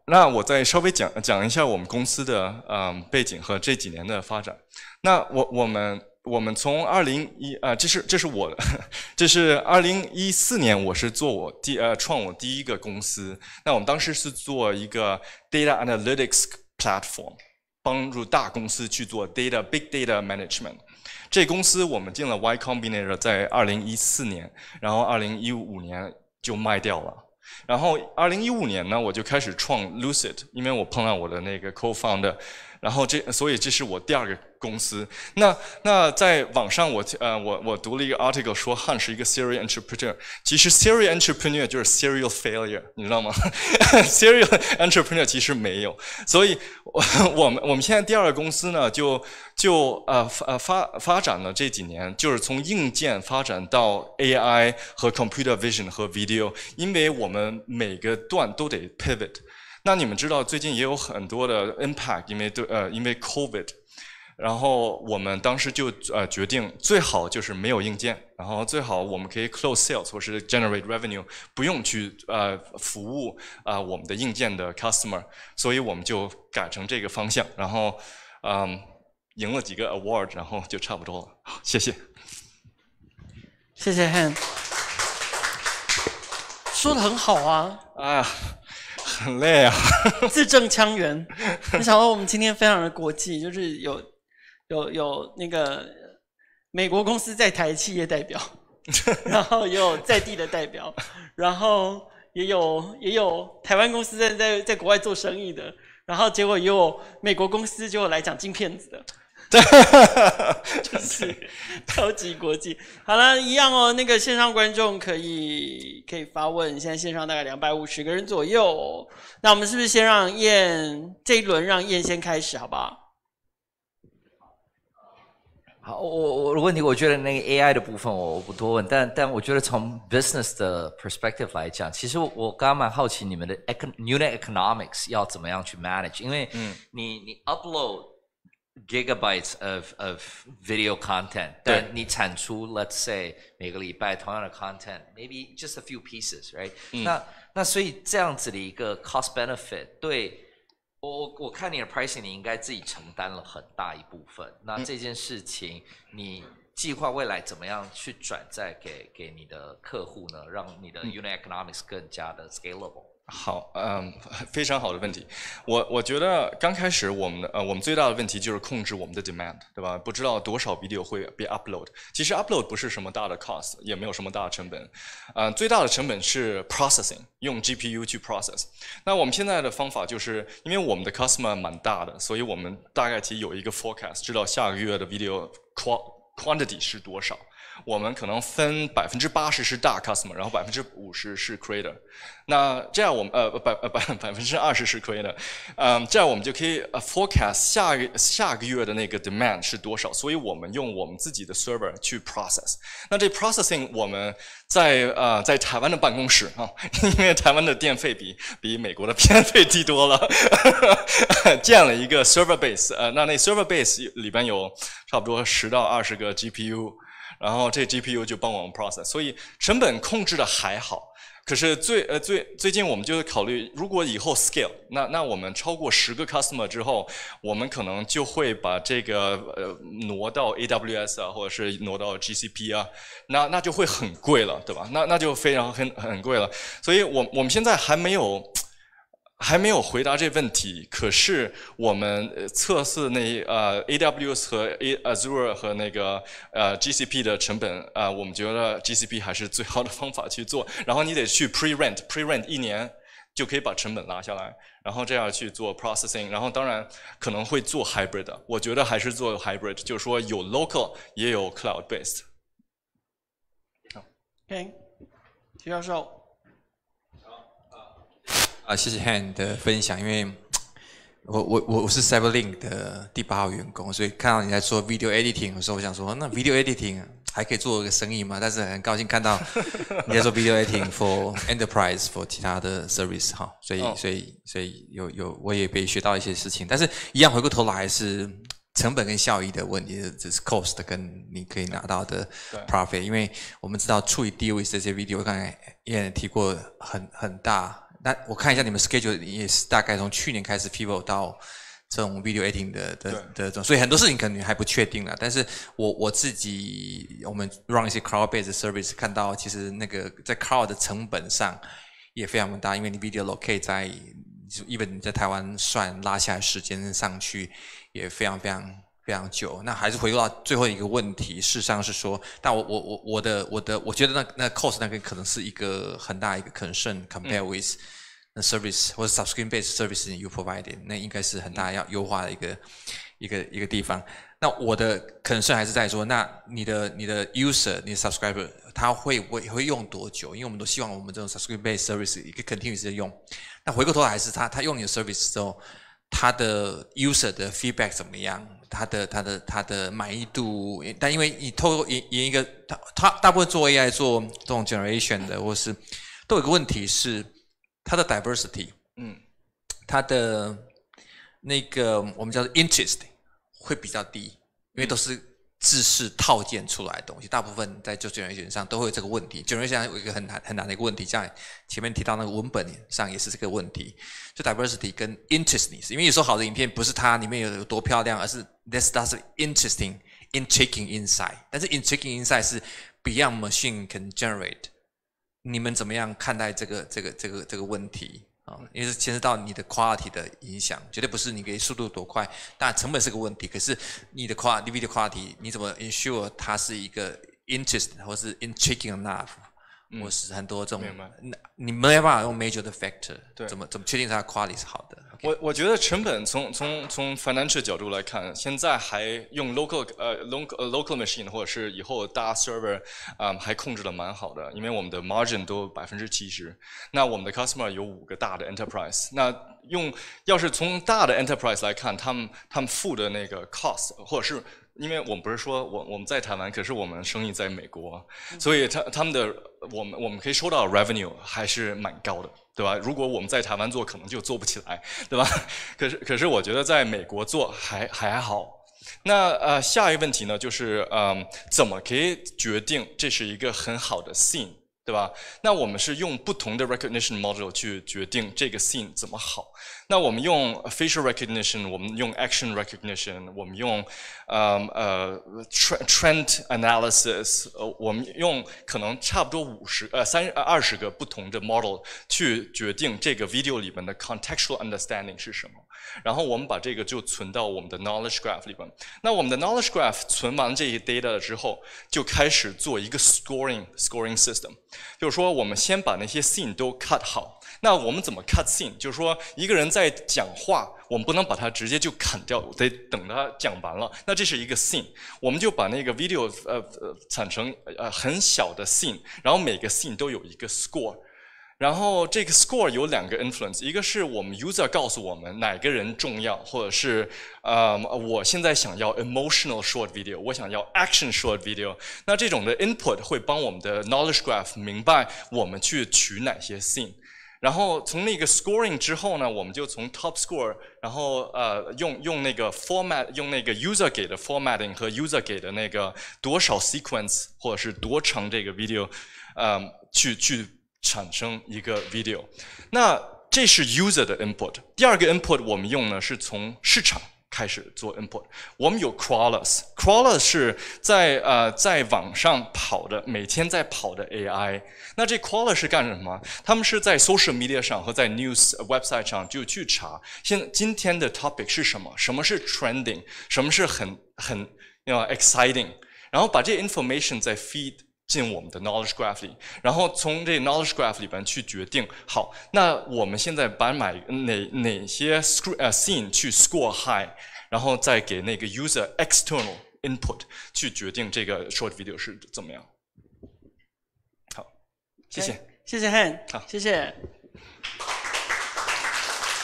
那我再稍微讲讲一下我们公司的嗯背景和这几年的发展。那我我们我们从二零一啊，这是这是我，这是二零一四年，我是做我第呃创我第一个公司。那我们当时是做一个 data analytics platform。帮助大公司去做 data big data management，这公司我们进了 Y Combinator，在二零一四年，然后二零一五年就卖掉了。然后二零一五年呢，我就开始创 Lucid，因为我碰到我的那个 co founder。然后这，所以这是我第二个公司。那那在网上我呃我我读了一个 article 说汉是一个 serial entrepreneur，其实 serial entrepreneur 就是 serial failure，你知道吗？serial entrepreneur 其实没有。所以我们我们现在第二个公司呢，就就呃呃发发展了这几年，就是从硬件发展到 AI 和 computer vision 和 video，因为我们每个段都得 pivot。那你们知道，最近也有很多的 impact，因为对呃，因为 covid，然后我们当时就呃决定最好就是没有硬件，然后最好我们可以 close sales 或是 generate revenue，不用去呃服务啊我们的硬件的 customer，所以我们就改成这个方向，然后嗯赢了几个 award，然后就差不多了，好谢谢，谢谢 Han，说的很好啊，啊。很累啊！字正腔圆。没想到我们今天非常的国际，就是有有有那个美国公司在台企业代表，然后也有在地的代表，然后也有也有台湾公司在在在国外做生意的，然后结果也有美国公司就来讲镜片子的。对，就是超级国际。好了一样哦，那个线上观众可以可以发问。现在线上大概两百五十个人左右。那我们是不是先让燕这一轮让燕先开始，好不好？好，我我的问题，我觉得那个 AI 的部分我不多问，但但我觉得从 business 的 perspective 来讲，其实我我刚蛮好奇你们的 econ，n 们的 economics 要怎么样去 manage，因为嗯，你你 upload。Gigabytes of of video content，但你产出，let's say 每个礼拜同样的 content，maybe just a few pieces，right？那那所以这样子的一个 cost benefit，对我我我看你的 pricing，你应该自己承担了很大一部分。那这件事情，你计划未来怎么样去转载给给你的客户呢？让你的 unit economics 更加的 scalable。好，嗯，非常好的问题，我我觉得刚开始我们的呃我们最大的问题就是控制我们的 demand，对吧？不知道多少 video 会被 upload。其实 upload 不是什么大的 cost，也没有什么大的成本，呃，最大的成本是 processing，用 GPU 去 process。那我们现在的方法就是因为我们的 customer 蛮大的，所以我们大概其实有一个 forecast，知道下个月的 video quantity 是多少。我们可能分百分之八十是大 customer，然后百分之五十是 creator。那这样我们呃百呃百 百分之二十是 creator，嗯，这样我们就可以 forecast 下下个月的那个 demand 是多少。所以我们用我们自己的 server 去 process。那这 processing 我们在呃在台湾的办公室啊，因为台湾的电费比比美国的电费低多了，建了一个 server base。呃，那那 server base 里边有差不多十到二十个 GPU。然后这 GPU 就帮我们 process，所以成本控制的还好。可是最呃最最近我们就是考虑，如果以后 scale，那那我们超过十个 customer 之后，我们可能就会把这个呃挪到 AWS 啊，或者是挪到 GCP 啊，那那就会很贵了，对吧？那那就非常很很贵了。所以我我们现在还没有。还没有回答这问题，可是我们测试那呃 AWS 和 A Azure 和那个呃 GCP 的成本啊，我们觉得 GCP 还是最好的方法去做。然后你得去 Pre Rent，Pre Rent 一年就可以把成本拉下来，然后这样去做 Processing。然后当然可能会做 Hybrid 的，我觉得还是做 Hybrid，就是说有 Local 也有 Cloud Based。好，OK，徐教授。啊，谢谢 Han 的分享，因为我我我我是 s e v e n l i n k 的第八号员工，所以看到你在做 video editing 的时候，我想说，那 video editing 还可以做一个生意吗？但是很高兴看到你在做 video editing for enterprise for 其他的 service 哈，所以所以所以有有我也被学到一些事情，但是一样回过头来是成本跟效益的问题，只是 cost 跟你可以拿到的 profit，因为我们知道处于低位这些 video，我刚才也提过很很大。那我看一下你们 schedule 也是大概从去年开始 people 到这种 video editing 的的的这种，所以很多事情可能还不确定了。但是我我自己我们 run 一些 cloud based service 看到，其实那个在 cloud 的成本上也非常大，因为你 video locate 在，因为你在台湾算拉下来时间上去也非常非常非常久。那还是回到最后一个问题，事实上是说，但我我我我的我的我觉得那那 cost 那个可能是一个很大一个 concern compare with。Service 或者 subscription-based service 你 provide d 那应该是很大要优化的一个一个一个地方。那我的可能性还是在说，那你的你的 user，你的 subscriber 他会会会用多久？因为我们都希望我们这种 subscription-based service 一个 c o n t i n u o u s 的用。那回过头来还是他他用你的 service 之后，他的 user 的 feedback 怎么样？他的他的他的满意度？但因为你透过引一个他他大部分做 AI 做这种 generation 的，或是都有个问题是。它的 diversity，嗯，它的那个我们叫做 interest 会比较低，因为都是制式套件出来的东西，大部分在就卷选上都会有这个问题。卷选上有一个很难很难的一个问题，在前面提到那个文本上也是这个问题。就 diversity 跟 interestness，因为有时候好的影片不是它里面有有多漂亮，而是 this does interesting, intriguing inside。但是 intriguing inside 是 beyond machine can generate。你们怎么样看待这个这个这个这个问题啊？因为牵涉到你的 quality 的影响，绝对不是你给速度多快，但成本是个问题。可是你的话，你的 t 题，你怎么 ensure 它是一个 interest 或是 i n t r i g t i n g enough？我是很多这种，白？你没办法用 major 的 factor，对，怎么怎么确定它的 quality 是好的？我我觉得成本从从从 financial 角度来看，现在还用 local 呃 local local machine 或者是以后大 server 啊，还控制的蛮好的，因为我们的 margin 都百分之七十。那我们的 customer 有五个大的 enterprise，那用要是从大的 enterprise 来看，他们他们付的那个 cost 或者是。因为我们不是说我我们在台湾，可是我们生意在美国，所以他他们的我们我们可以收到 revenue 还是蛮高的，对吧？如果我们在台湾做，可能就做不起来，对吧？可是可是我觉得在美国做还还好。那呃，下一个问题呢，就是嗯，怎么可以决定这是一个很好的 s c i n g 对吧？那我们是用不同的 recognition model 去决定这个 scene 怎么好。那我们用 facial recognition，我们用 action recognition，我们用呃呃 trend analysis，呃，我们用可能差不多五十呃三二十个不同的 model 去决定这个 video 里面的 contextual understanding 是什么。然后我们把这个就存到我们的 knowledge graph 里边。那我们的 knowledge graph 存完这些 data 之后，就开始做一个 scoring scoring system。就是说，我们先把那些 scene 都 cut 好。那我们怎么 cut scene？就是说，一个人在讲话，我们不能把它直接就砍掉，得等他讲完了。那这是一个 scene，我们就把那个 video 呃产成呃很小的 scene，然后每个 scene 都有一个 score。然后这个 score 有两个 influence，一个是我们 user 告诉我们哪个人重要，或者是呃我现在想要 emotional short video，我想要 action short video。那这种的 input 会帮我们的 knowledge graph 明白我们去取哪些 s c i n e 然后从那个 scoring 之后呢，我们就从 top score，然后呃用用那个 format，用那个 user 给的 formatting 和 user 给的那个多少 sequence 或者是多长这个 video，呃去去。产生一个 video，那这是 user 的 input。第二个 input 我们用呢是从市场开始做 input。我们有 crawlers，crawlers 是在呃在网上跑的，每天在跑的 AI。那这 crawlers 是干什么？他们是在 social media 上和在 news website 上就去查，现今天的 topic 是什么？什么是 trending？什么是很很，你 exciting？然后把这 information 再 feed。进我们的 knowledge graph 里，然后从这 knowledge graph 里边去决定，好，那我们现在把买哪哪些 scene r e 去 score high，然后再给那个 user external input 去决定这个 short video 是怎么样。好，谢谢，谢谢 Han，好，谢谢。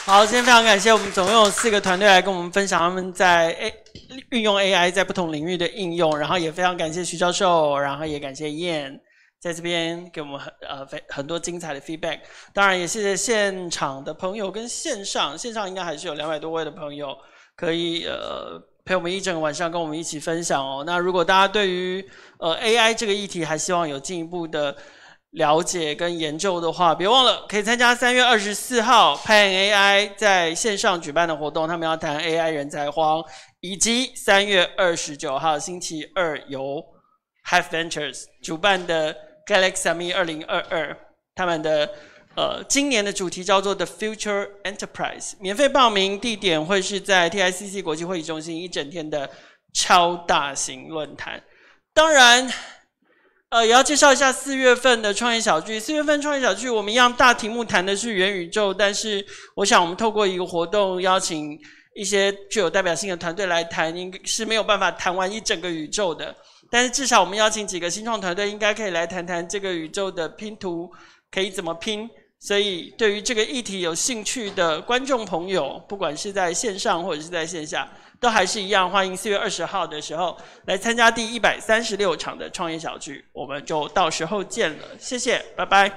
好，今天非常感谢我们总共有四个团队来跟我们分享他们在 A 运用 AI 在不同领域的应用，然后也非常感谢徐教授，然后也感谢燕在这边给我们很呃非很多精彩的 feedback，当然也谢谢现场的朋友跟线上，线上应该还是有两百多位的朋友可以呃陪我们一整个晚上跟我们一起分享哦。那如果大家对于呃 AI 这个议题还希望有进一步的。了解跟研究的话，别忘了可以参加三月二十四号 PanAI 在线上举办的活动，他们要谈 AI 人才荒，以及三月二十九号星期二由 Half Ventures 主办的 Galaxy m e 二零二二，他们的呃今年的主题叫做 The Future Enterprise，免费报名，地点会是在 TICC 国际会议中心，一整天的超大型论坛，当然。呃，也要介绍一下四月份的创业小聚。四月份创业小聚，我们一样大题目谈的是元宇宙，但是我想我们透过一个活动邀请一些具有代表性的团队来谈，应该是没有办法谈完一整个宇宙的。但是至少我们邀请几个新创团队，应该可以来谈谈这个宇宙的拼图可以怎么拼。所以对于这个议题有兴趣的观众朋友，不管是在线上或者是在线下。都还是一样，欢迎四月二十号的时候来参加第一百三十六场的创业小聚，我们就到时候见了，谢谢，拜拜。